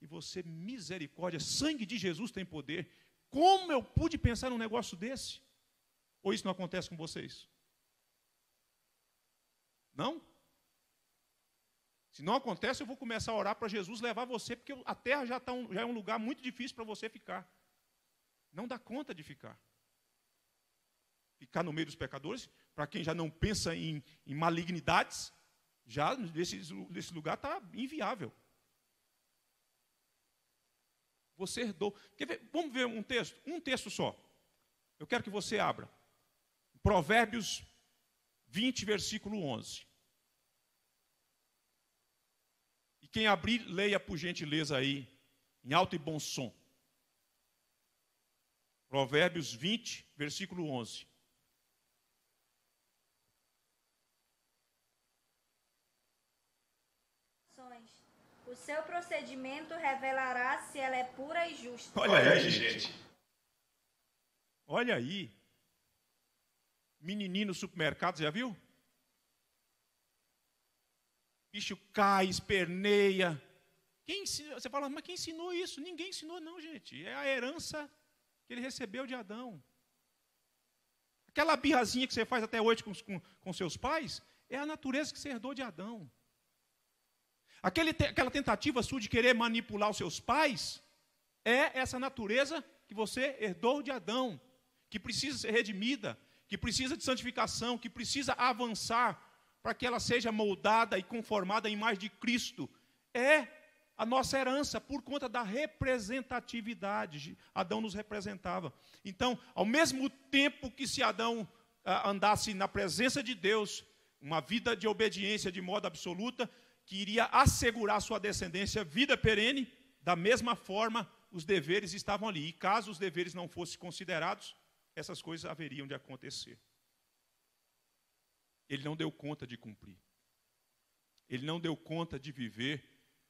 e você, misericórdia, sangue de Jesus tem poder como eu pude pensar num negócio desse? Ou isso não acontece com vocês? Não? Se não acontece, eu vou começar a orar para Jesus levar você, porque a terra já, tá um, já é um lugar muito difícil para você ficar. Não dá conta de ficar. Ficar no meio dos pecadores, para quem já não pensa em, em malignidades, já nesse, nesse lugar está inviável. Você herdou. Ver? Vamos ver um texto? Um texto só. Eu quero que você abra. Provérbios 20, versículo 11. E quem abrir, leia por gentileza aí, em alto e bom som. Provérbios 20, versículo 11. O seu procedimento revelará se ela é pura e justa. Olha, aí, gente. gente. Olha aí. Menininho no supermercado, já viu? Bicho cai, esperneia. Quem ensinou? Você fala, mas quem ensinou isso? Ninguém ensinou, não, gente. É a herança que ele recebeu de Adão. Aquela birrazinha que você faz até hoje com, com, com seus pais é a natureza que você herdou de Adão. Aquele, aquela tentativa sua de querer manipular os seus pais é essa natureza que você herdou de Adão, que precisa ser redimida, que precisa de santificação, que precisa avançar para que ela seja moldada e conformada em imagem de Cristo. É a nossa herança por conta da representatividade. Adão nos representava. Então, ao mesmo tempo que se Adão ah, andasse na presença de Deus, uma vida de obediência de modo absoluta, que iria assegurar sua descendência vida perene, da mesma forma os deveres estavam ali. E caso os deveres não fossem considerados, essas coisas haveriam de acontecer. Ele não deu conta de cumprir. Ele não deu conta de viver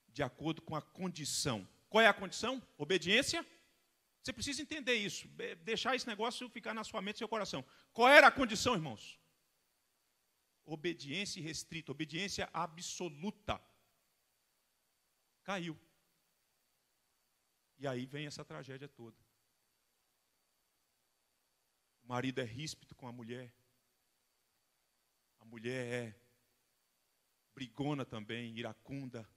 de acordo com a condição. Qual é a condição? Obediência. Você precisa entender isso, deixar esse negócio ficar na sua mente e seu coração. Qual era a condição, irmãos? obediência restrita, obediência absoluta. Caiu. E aí vem essa tragédia toda. O marido é ríspido com a mulher. A mulher é brigona também, iracunda,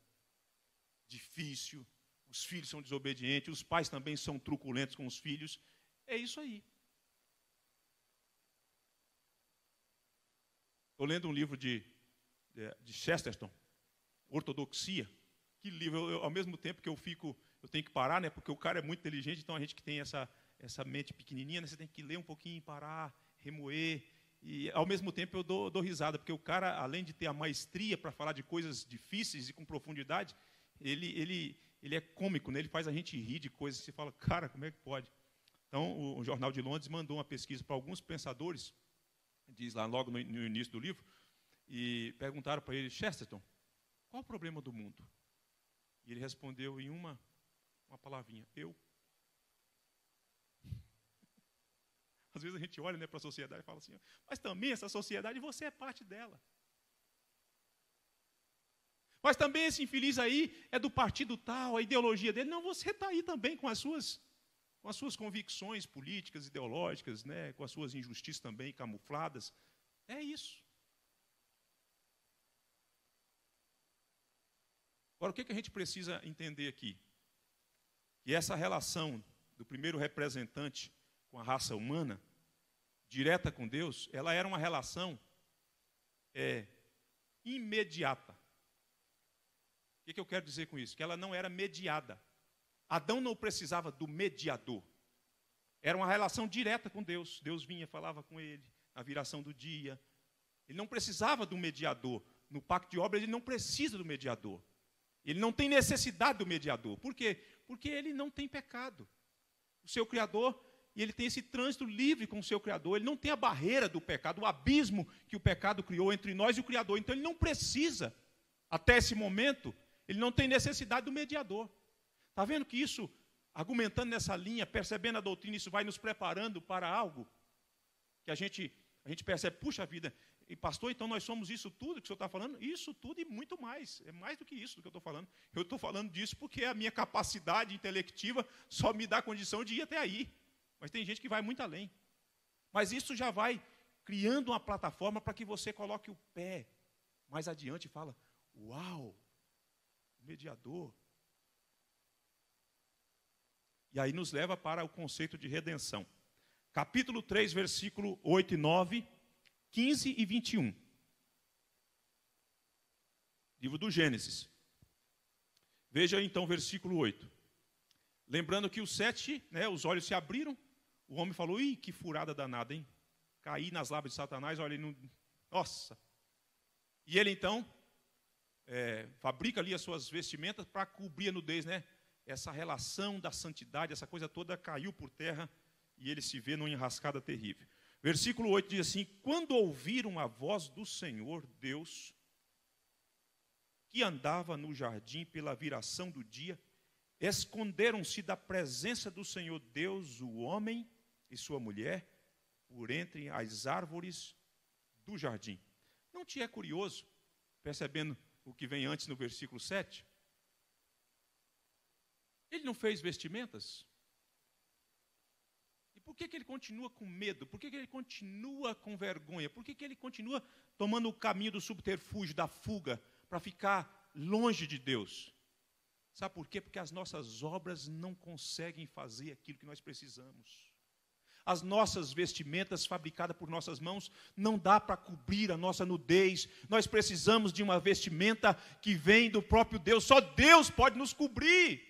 difícil. Os filhos são desobedientes, os pais também são truculentos com os filhos. É isso aí. Estou lendo um livro de, é, de Chesterton, Ortodoxia. Que livro, eu, eu, ao mesmo tempo que eu fico, eu tenho que parar, né? Porque o cara é muito inteligente, então a gente que tem essa, essa mente pequenininha, né, você tem que ler um pouquinho, parar, remoer. E ao mesmo tempo eu dou, dou risada, porque o cara, além de ter a maestria para falar de coisas difíceis e com profundidade, ele, ele, ele é cômico, né? ele faz a gente rir de coisas. Você fala, cara, como é que pode? Então, o Jornal de Londres mandou uma pesquisa para alguns pensadores diz lá logo no, no início do livro, e perguntaram para ele, Chesterton, qual o problema do mundo? E ele respondeu em uma, uma palavrinha, eu. Às vezes a gente olha né, para a sociedade e fala assim, mas também essa sociedade, você é parte dela. Mas também esse infeliz aí é do partido tal, a ideologia dele. Não, você está aí também com as suas com as suas convicções políticas, ideológicas, né, com as suas injustiças também camufladas. É isso. Agora, o que, que a gente precisa entender aqui? Que essa relação do primeiro representante com a raça humana, direta com Deus, ela era uma relação é, imediata. O que, que eu quero dizer com isso? Que ela não era mediada. Adão não precisava do mediador. Era uma relação direta com Deus. Deus vinha, falava com ele na viração do dia. Ele não precisava do mediador. No pacto de obra, ele não precisa do mediador. Ele não tem necessidade do mediador. Por quê? Porque ele não tem pecado. O seu Criador, e ele tem esse trânsito livre com o seu Criador. Ele não tem a barreira do pecado, o abismo que o pecado criou entre nós e o Criador. Então, ele não precisa, até esse momento, ele não tem necessidade do mediador. Está vendo que isso, argumentando nessa linha, percebendo a doutrina, isso vai nos preparando para algo que a gente, a gente percebe, puxa vida, e pastor, então nós somos isso tudo que o senhor está falando? Isso tudo e muito mais. É mais do que isso do que eu estou falando. Eu estou falando disso porque a minha capacidade intelectiva só me dá condição de ir até aí. Mas tem gente que vai muito além. Mas isso já vai criando uma plataforma para que você coloque o pé mais adiante e fala: Uau, mediador, e aí nos leva para o conceito de redenção. Capítulo 3, versículo 8 e 9, 15 e 21. Livro do Gênesis. Veja então versículo 8. Lembrando que os sete, né, os olhos se abriram, o homem falou, ih, que furada danada, hein? Caí nas lábias de Satanás, olha, ele não... Nossa! E ele então é, fabrica ali as suas vestimentas para cobrir a nudez, né? essa relação da santidade, essa coisa toda caiu por terra e ele se vê numa enrascada terrível. Versículo 8 diz assim: Quando ouviram a voz do Senhor Deus, que andava no jardim pela viração do dia, esconderam-se da presença do Senhor Deus o homem e sua mulher por entre as árvores do jardim. Não te é curioso, percebendo o que vem antes no versículo 7? Ele não fez vestimentas? E por que, que ele continua com medo? Por que, que ele continua com vergonha? Por que, que ele continua tomando o caminho do subterfúgio, da fuga, para ficar longe de Deus? Sabe por quê? Porque as nossas obras não conseguem fazer aquilo que nós precisamos. As nossas vestimentas fabricadas por nossas mãos não dá para cobrir a nossa nudez. Nós precisamos de uma vestimenta que vem do próprio Deus. Só Deus pode nos cobrir.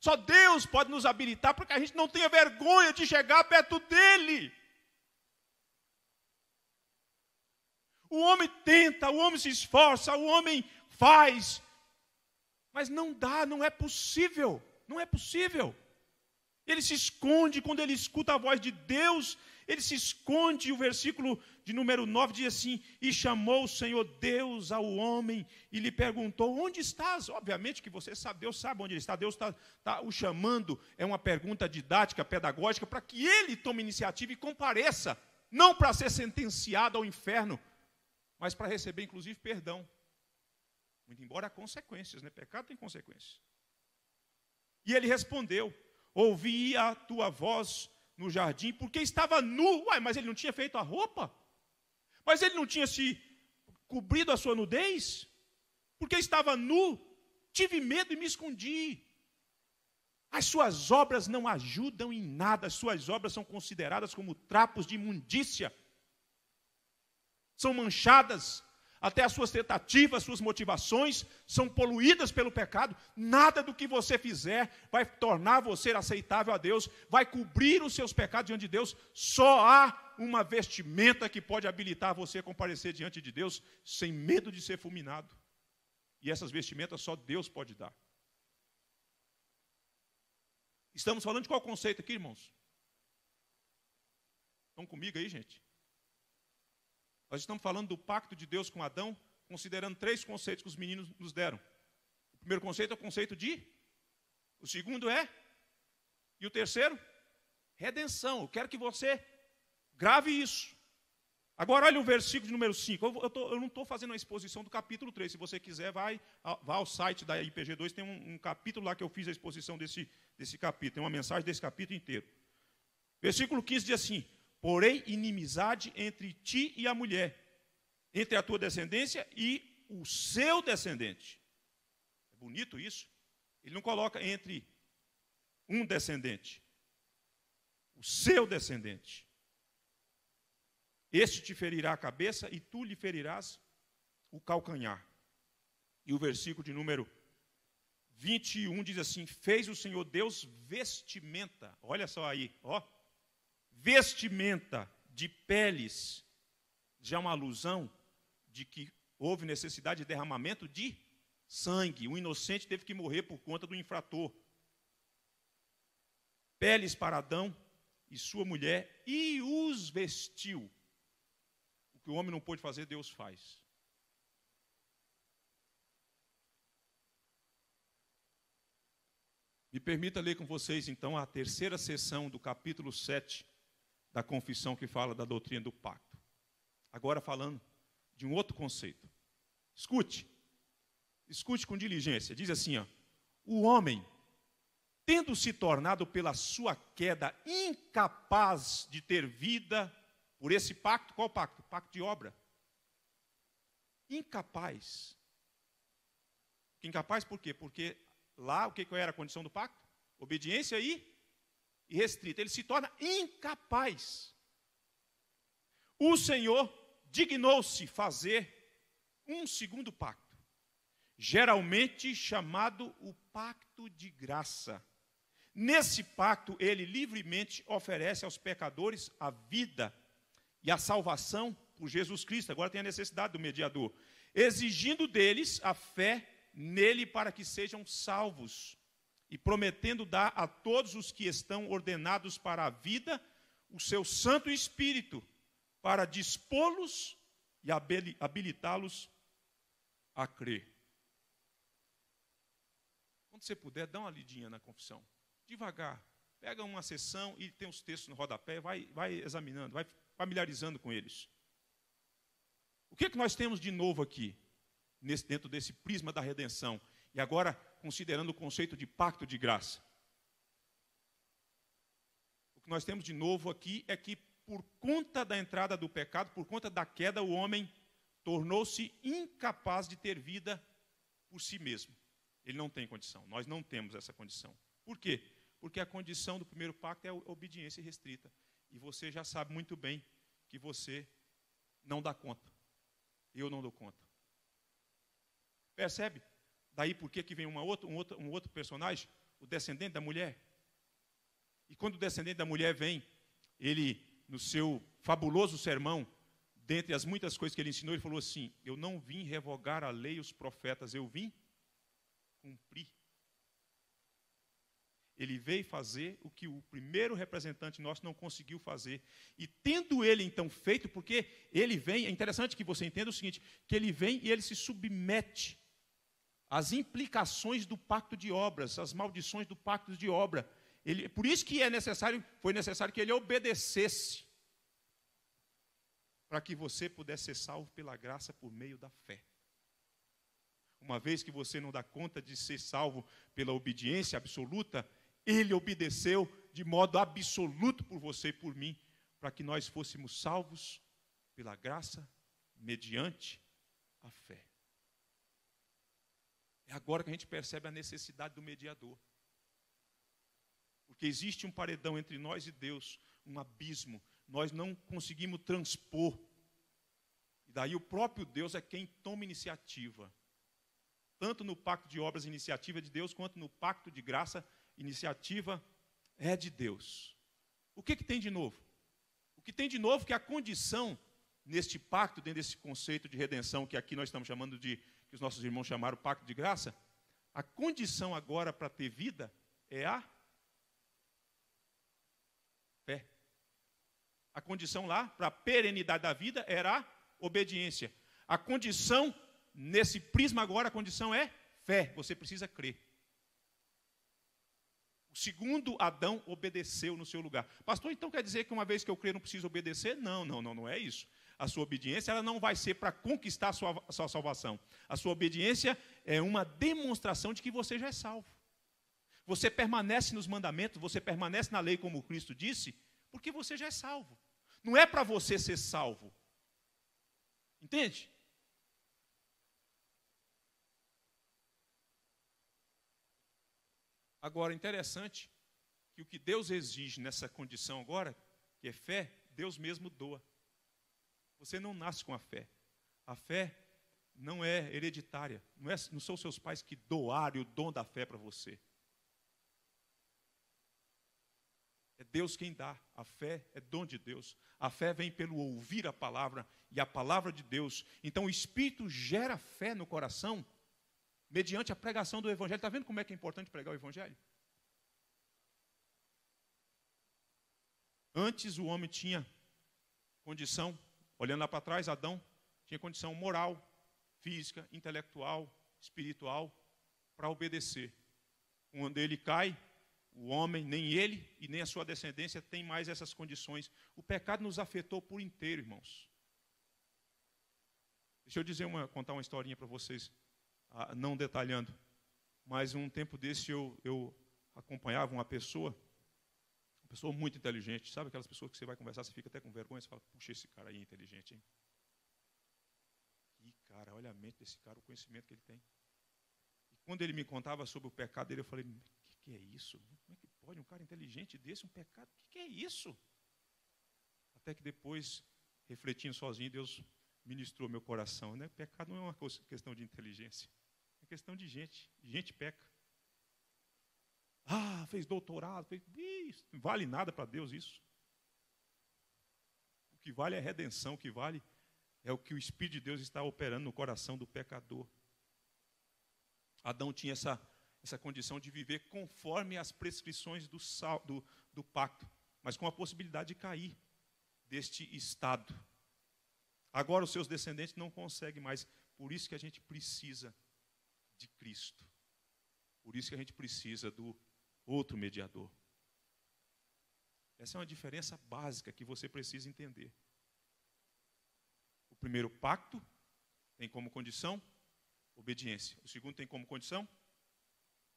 Só Deus pode nos habilitar para que a gente não tenha vergonha de chegar perto dele. O homem tenta, o homem se esforça, o homem faz, mas não dá, não é possível, não é possível. Ele se esconde, quando ele escuta a voz de Deus, ele se esconde. E o versículo de número 9 diz assim: E chamou o Senhor Deus ao homem e lhe perguntou: Onde estás? Obviamente que você sabe, Deus sabe onde ele está, Deus está, tá o chamando. É uma pergunta didática, pedagógica, para que ele tome iniciativa e compareça, não para ser sentenciado ao inferno, mas para receber inclusive perdão. Muito embora há consequências, né? Pecado tem consequências. E ele respondeu: ouvi a tua voz no jardim, porque estava nu. Uai, mas ele não tinha feito a roupa? Mas ele não tinha se cobrido a sua nudez? Porque estava nu, tive medo e me escondi. As suas obras não ajudam em nada, as suas obras são consideradas como trapos de imundícia, são manchadas, até as suas tentativas, suas motivações são poluídas pelo pecado. Nada do que você fizer vai tornar você aceitável a Deus, vai cobrir os seus pecados diante de Deus. Só há uma vestimenta que pode habilitar você a comparecer diante de Deus sem medo de ser fulminado. E essas vestimentas só Deus pode dar. Estamos falando de qual conceito aqui, irmãos? Estão comigo aí, gente? Nós estamos falando do pacto de Deus com Adão, considerando três conceitos que os meninos nos deram. O primeiro conceito é o conceito de. O segundo é. E o terceiro? Redenção. Eu quero que você grave isso. Agora, olha o versículo de número 5. Eu, eu, tô, eu não estou fazendo a exposição do capítulo 3. Se você quiser, vai, vá ao site da IPG2. Tem um, um, capítulo lá que eu fiz a exposição desse, desse capítulo. Tem uma mensagem desse capítulo inteiro. Versículo 15 diz assim: porém inimizade entre ti e a mulher, entre a tua descendência e o seu descendente. É bonito isso? Ele não coloca entre um descendente, o seu descendente. Este te ferirá a cabeça e tu lhe ferirás o calcanhar. E o versículo de número 21 diz assim: Fez o Senhor Deus vestimenta. Olha só aí, ó vestimenta de peles, já é uma alusão de que houve necessidade de derramamento de sangue. O inocente teve que morrer por conta do infrator. Peles para Adão e sua mulher e os vestiu. O que o homem não pôde fazer, Deus faz. Me permita ler com vocês então a terceira sessão do capítulo 7 da confissão que fala da doutrina do pacto. Agora falando de um outro conceito. Escute. Escute com diligência. Diz assim, ó: O homem, tendo se tornado pela sua queda incapaz de ter vida por esse pacto, qual pacto? Pacto de obra. Incapaz. Incapaz por quê? Porque lá o que era a condição do pacto? Obediência e e restrita, ele se torna incapaz. O Senhor dignou-se fazer um segundo pacto, geralmente chamado o pacto de graça. Nesse pacto, ele livremente oferece aos pecadores a vida e a salvação por Jesus Cristo. Agora tem a necessidade do mediador, exigindo deles a fé nele para que sejam salvos e prometendo dar a todos os que estão ordenados para a vida o seu Santo Espírito, para dispô-los e habilitá-los a crer. Quando você puder, dá uma lidinha na confissão. Devagar. Pega uma sessão e tem os textos no rodapé, vai, vai examinando, vai familiarizando com eles. O que, é que nós temos de novo aqui, nesse, dentro desse prisma da redenção? E agora considerando o conceito de pacto de graça. O que nós temos de novo aqui é que, por conta da entrada do pecado, por conta da queda, o homem tornou-se incapaz de ter vida por si mesmo. Ele não tem condição, nós não temos essa condição. Por quê? Porque a condição do primeiro pacto é a obediência restrita. E você já sabe muito bem que você não dá conta. Eu não dou conta. Percebe? Daí por que vem uma outra, um, outro, um outro personagem, o descendente da mulher. E quando o descendente da mulher vem, ele, no seu fabuloso sermão, dentre as muitas coisas que ele ensinou, ele falou assim: Eu não vim revogar a lei e os profetas, eu vim cumprir. Ele veio fazer o que o primeiro representante nosso não conseguiu fazer. E tendo ele então feito, porque ele vem, é interessante que você entenda o seguinte: que ele vem e ele se submete as implicações do pacto de obras, as maldições do pacto de obra. Ele, por isso que é necessário, foi necessário que ele obedecesse para que você pudesse ser salvo pela graça por meio da fé. Uma vez que você não dá conta de ser salvo pela obediência absoluta, ele obedeceu de modo absoluto por você e por mim, para que nós fôssemos salvos pela graça mediante a fé. É agora que a gente percebe a necessidade do mediador. Porque existe um paredão entre nós e Deus, um abismo. Nós não conseguimos transpor. E daí o próprio Deus é quem toma iniciativa. Tanto no pacto de obras, iniciativa é de Deus, quanto no pacto de graça, iniciativa é de Deus. O que, que tem de novo? O que tem de novo é que a condição neste pacto, dentro desse conceito de redenção que aqui nós estamos chamando de que os nossos irmãos chamaram pacto de graça, a condição agora para ter vida é a fé. A condição lá para a perenidade da vida era a obediência. A condição, nesse prisma agora, a condição é fé. Você precisa crer. O segundo Adão obedeceu no seu lugar. Pastor, então quer dizer que uma vez que eu crer não preciso obedecer? Não, não, não, não é isso. A sua obediência ela não vai ser para conquistar a sua, a sua salvação. A sua obediência é uma demonstração de que você já é salvo. Você permanece nos mandamentos, você permanece na lei, como Cristo disse, porque você já é salvo. Não é para você ser salvo. Entende? Agora, interessante que o que Deus exige nessa condição agora, que é fé, Deus mesmo doa. Você não nasce com a fé. A fé não é hereditária. Não, é, não são seus pais que doaram o dom da fé para você. É Deus quem dá. A fé é dom de Deus. A fé vem pelo ouvir a palavra e a palavra de Deus. Então o Espírito gera fé no coração mediante a pregação do Evangelho. Está vendo como é que é importante pregar o Evangelho? Antes o homem tinha condição Olhando lá para trás, Adão tinha condição moral, física, intelectual, espiritual para obedecer. Quando ele cai, o homem, nem ele e nem a sua descendência tem mais essas condições. O pecado nos afetou por inteiro, irmãos. Deixa eu dizer uma, contar uma historinha para vocês, ah, não detalhando, mas um tempo desse eu, eu acompanhava uma pessoa uma pessoa muito inteligente, sabe aquelas pessoas que você vai conversar, você fica até com vergonha, você fala, puxa, esse cara aí é inteligente, hein? E cara, olha a mente desse cara, o conhecimento que ele tem. E quando ele me contava sobre o pecado dele, eu falei, o que, que é isso? Como é que pode um cara inteligente desse, um pecado? O que, que é isso? Até que depois, refletindo sozinho, Deus ministrou meu coração. Né? Pecado não é uma questão de inteligência, é questão de gente. Gente peca. Ah, fez doutorado, fez... Ih, não vale nada para Deus isso. O que vale é a redenção, o que vale é o que o Espírito de Deus está operando no coração do pecador. Adão tinha essa, essa condição de viver conforme as prescrições do, sal, do, do pacto, mas com a possibilidade de cair deste estado. Agora os seus descendentes não conseguem mais, por isso que a gente precisa de Cristo. Por isso que a gente precisa do outro mediador. Essa é uma diferença básica que você precisa entender. O primeiro pacto tem como condição obediência. O segundo tem como condição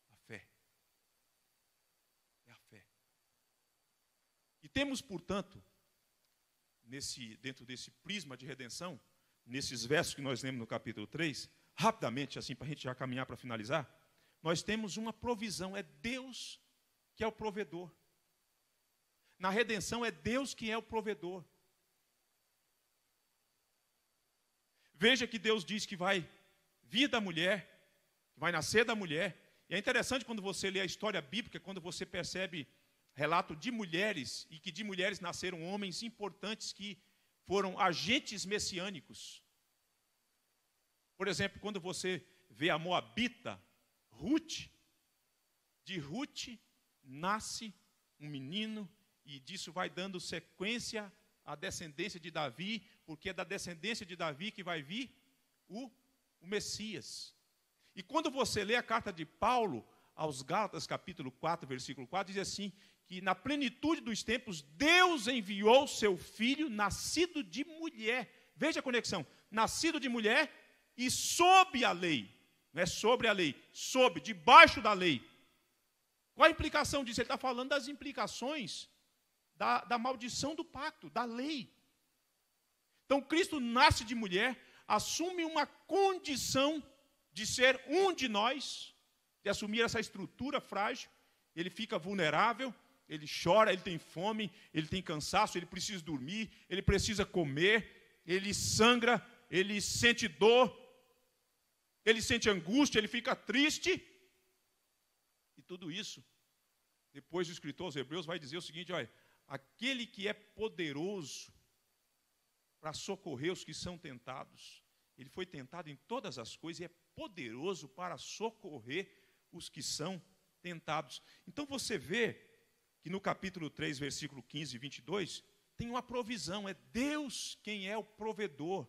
a fé. É a fé. E temos, portanto, nesse dentro desse prisma de redenção, nesses versos que nós lemos no capítulo 3, rapidamente assim para a gente já caminhar para finalizar, nós temos uma provisão, é Deus que é o provedor. Na redenção é Deus que é o provedor. Veja que Deus diz que vai vir da mulher, que vai nascer da mulher. E é interessante quando você lê a história bíblica, quando você percebe relato de mulheres e que de mulheres nasceram homens importantes que foram agentes messiânicos. Por exemplo, quando você vê a Moabita, Ruth. De Ruth nasce um menino e disso vai dando sequência à descendência de Davi, porque é da descendência de Davi que vai vir o, o Messias. E quando você lê a carta de Paulo aos Gálatas, capítulo 4, versículo 4, diz assim: que na plenitude dos tempos Deus enviou seu filho nascido de mulher. Veja a conexão: nascido de mulher e sob a lei. Não é sobre a lei, sob, debaixo da lei. Qual a implicação disso? Ele está falando das implicações da, da maldição do pacto, da lei. Então, Cristo nasce de mulher, assume uma condição de ser um de nós, de assumir essa estrutura frágil, ele fica vulnerável, ele chora, ele tem fome, ele tem cansaço, ele precisa dormir, ele precisa comer, ele sangra, ele sente dor, ele sente angústia, ele fica triste. E tudo isso, depois o escritor aos Hebreus vai dizer o seguinte: olha, aquele que é poderoso para socorrer os que são tentados, ele foi tentado em todas as coisas e é poderoso para socorrer os que são tentados. Então você vê que no capítulo 3, versículo 15 e 22, tem uma provisão, é Deus quem é o provedor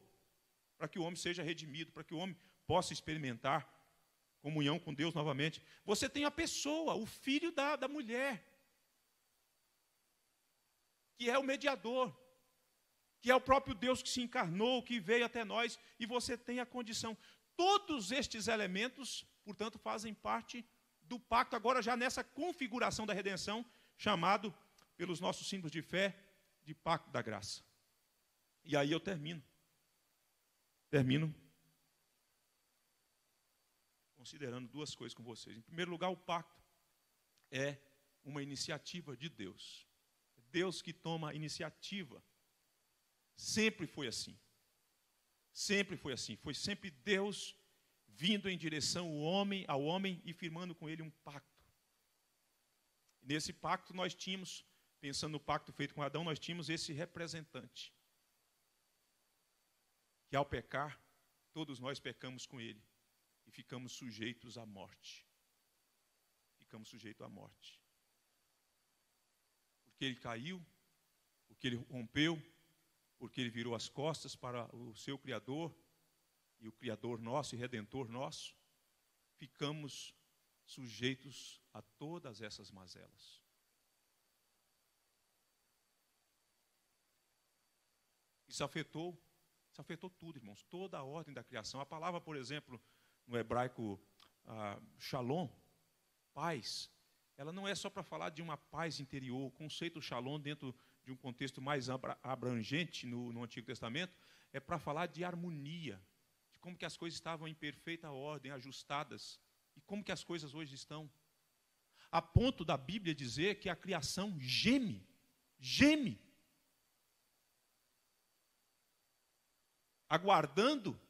para que o homem seja redimido, para que o homem possa experimentar comunhão com Deus novamente. Você tem a pessoa, o filho da, da mulher, que é o mediador, que é o próprio Deus que se encarnou, que veio até nós, e você tem a condição. Todos estes elementos, portanto, fazem parte do pacto, agora já nessa configuração da redenção, chamado pelos nossos símbolos de fé de pacto da graça. E aí eu termino. Termino considerando duas coisas com vocês. Em primeiro lugar, o pacto é uma iniciativa de Deus. É Deus que toma iniciativa. Sempre foi assim. Sempre foi assim. Foi sempre Deus vindo em direção ao homem, ao homem e firmando com ele um pacto. Nesse pacto nós tínhamos, pensando no pacto feito com Adão, nós tínhamos esse representante. Que ao pecar, todos nós pecamos com ele ficamos sujeitos à morte. Ficamos sujeitos à morte. Porque ele caiu, porque ele rompeu, porque ele virou as costas para o seu Criador e o Criador nosso e Redentor nosso, ficamos sujeitos a todas essas mazelas. Isso afetou, isso afetou tudo, irmãos, toda a ordem da criação. A palavra, por exemplo, no hebraico ah, shalom, paz, ela não é só para falar de uma paz interior. O conceito shalom, dentro de um contexto mais abrangente no, no Antigo Testamento, é para falar de harmonia, de como que as coisas estavam em perfeita ordem, ajustadas, e como que as coisas hoje estão. A ponto da Bíblia dizer que a criação geme, geme, aguardando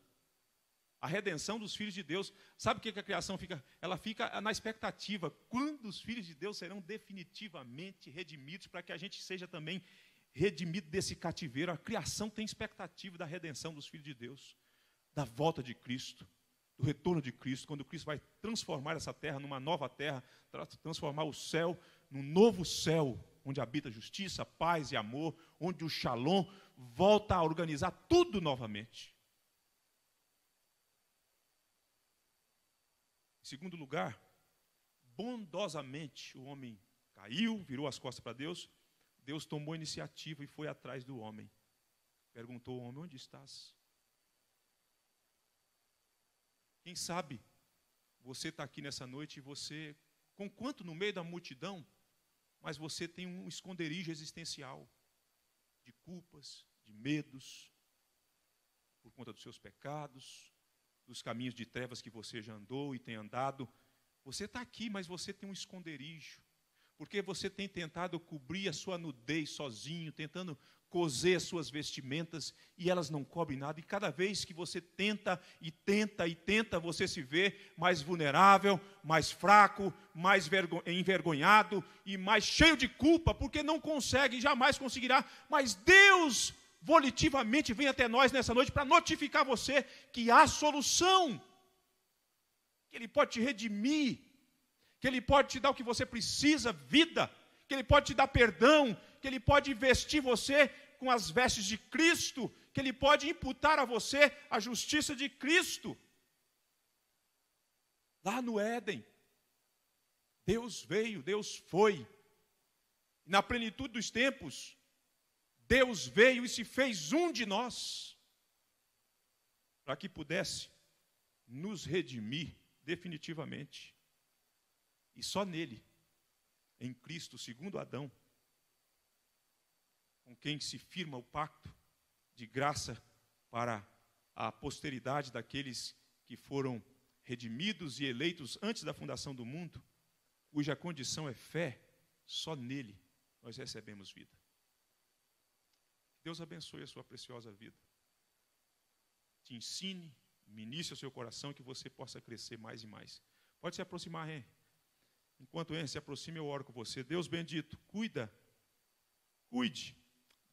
a redenção dos filhos de Deus. Sabe o que, a criação fica? Ela fica na expectativa. Quando os filhos de Deus serão definitivamente redimidos, para que a gente seja também redimido desse cativeiro. A criação tem expectativa da redenção dos filhos de Deus, da volta de Cristo, do retorno de Cristo, quando Cristo vai transformar essa terra numa nova terra, transformar o céu num novo céu, onde habita justiça, paz e amor, onde o Shalom volta a organizar tudo novamente. Em segundo lugar, bondosamente o homem caiu, virou as costas para Deus. Deus tomou a iniciativa e foi atrás do homem. Perguntou ao homem: Onde estás? Quem sabe você está aqui nessa noite e você, com quanto no meio da multidão, mas você tem um esconderijo existencial de culpas, de medos, por conta dos seus pecados, dos caminhos de trevas que você já andou e tem andado. Você está aqui, mas você tem um esconderijo. Porque você tem tentado cobrir a sua nudez sozinho, tentando coser as suas vestimentas e elas não cobrem nada. E cada vez que você tenta e tenta e tenta, você se vê mais vulnerável, mais fraco, mais envergonhado e mais cheio de culpa, porque não consegue, jamais conseguirá. Mas Deus volitivamente vem até nós nessa noite para notificar você que há solução, que Ele pode te redimir, que Ele pode te dar o que você precisa, vida, que Ele pode te dar perdão, que Ele pode vestir você com as vestes de Cristo, que Ele pode imputar a você a justiça de Cristo. Lá no Éden, Deus veio, Deus foi. Na plenitude dos tempos, Deus veio e se fez um de nós, para que pudesse nos redimir definitivamente. E só nele, em Cristo, segundo Adão, com quem se firma o pacto de graça para a posteridade daqueles que foram redimidos e eleitos antes da fundação do mundo, cuja condição é fé, só nele nós recebemos vida. Deus abençoe a sua preciosa vida. Te ensine, ministre o seu coração que você possa crescer mais e mais. Pode se aproximar, hein? Enquanto ele se aproxima, eu oro com você. Deus bendito, cuida, cuide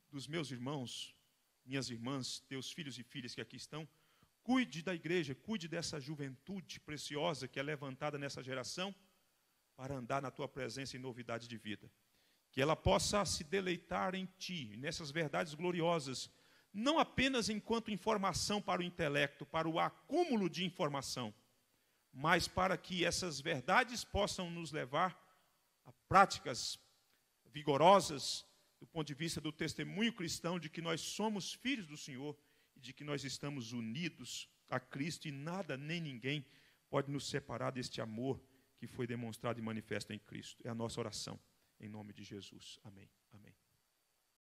dos meus irmãos, minhas irmãs, teus filhos e filhas que aqui estão. Cuide da igreja, cuide dessa juventude preciosa que é levantada nessa geração para andar na tua presença em novidade de vida que ela possa se deleitar em ti, nessas verdades gloriosas, não apenas enquanto informação para o intelecto, para o acúmulo de informação, mas para que essas verdades possam nos levar a práticas vigorosas do ponto de vista do testemunho cristão de que nós somos filhos do Senhor e de que nós estamos unidos a Cristo e nada nem ninguém pode nos separar deste amor que foi demonstrado e manifesto em Cristo. É a nossa oração. Em nome de Jesus. Amém. Amém.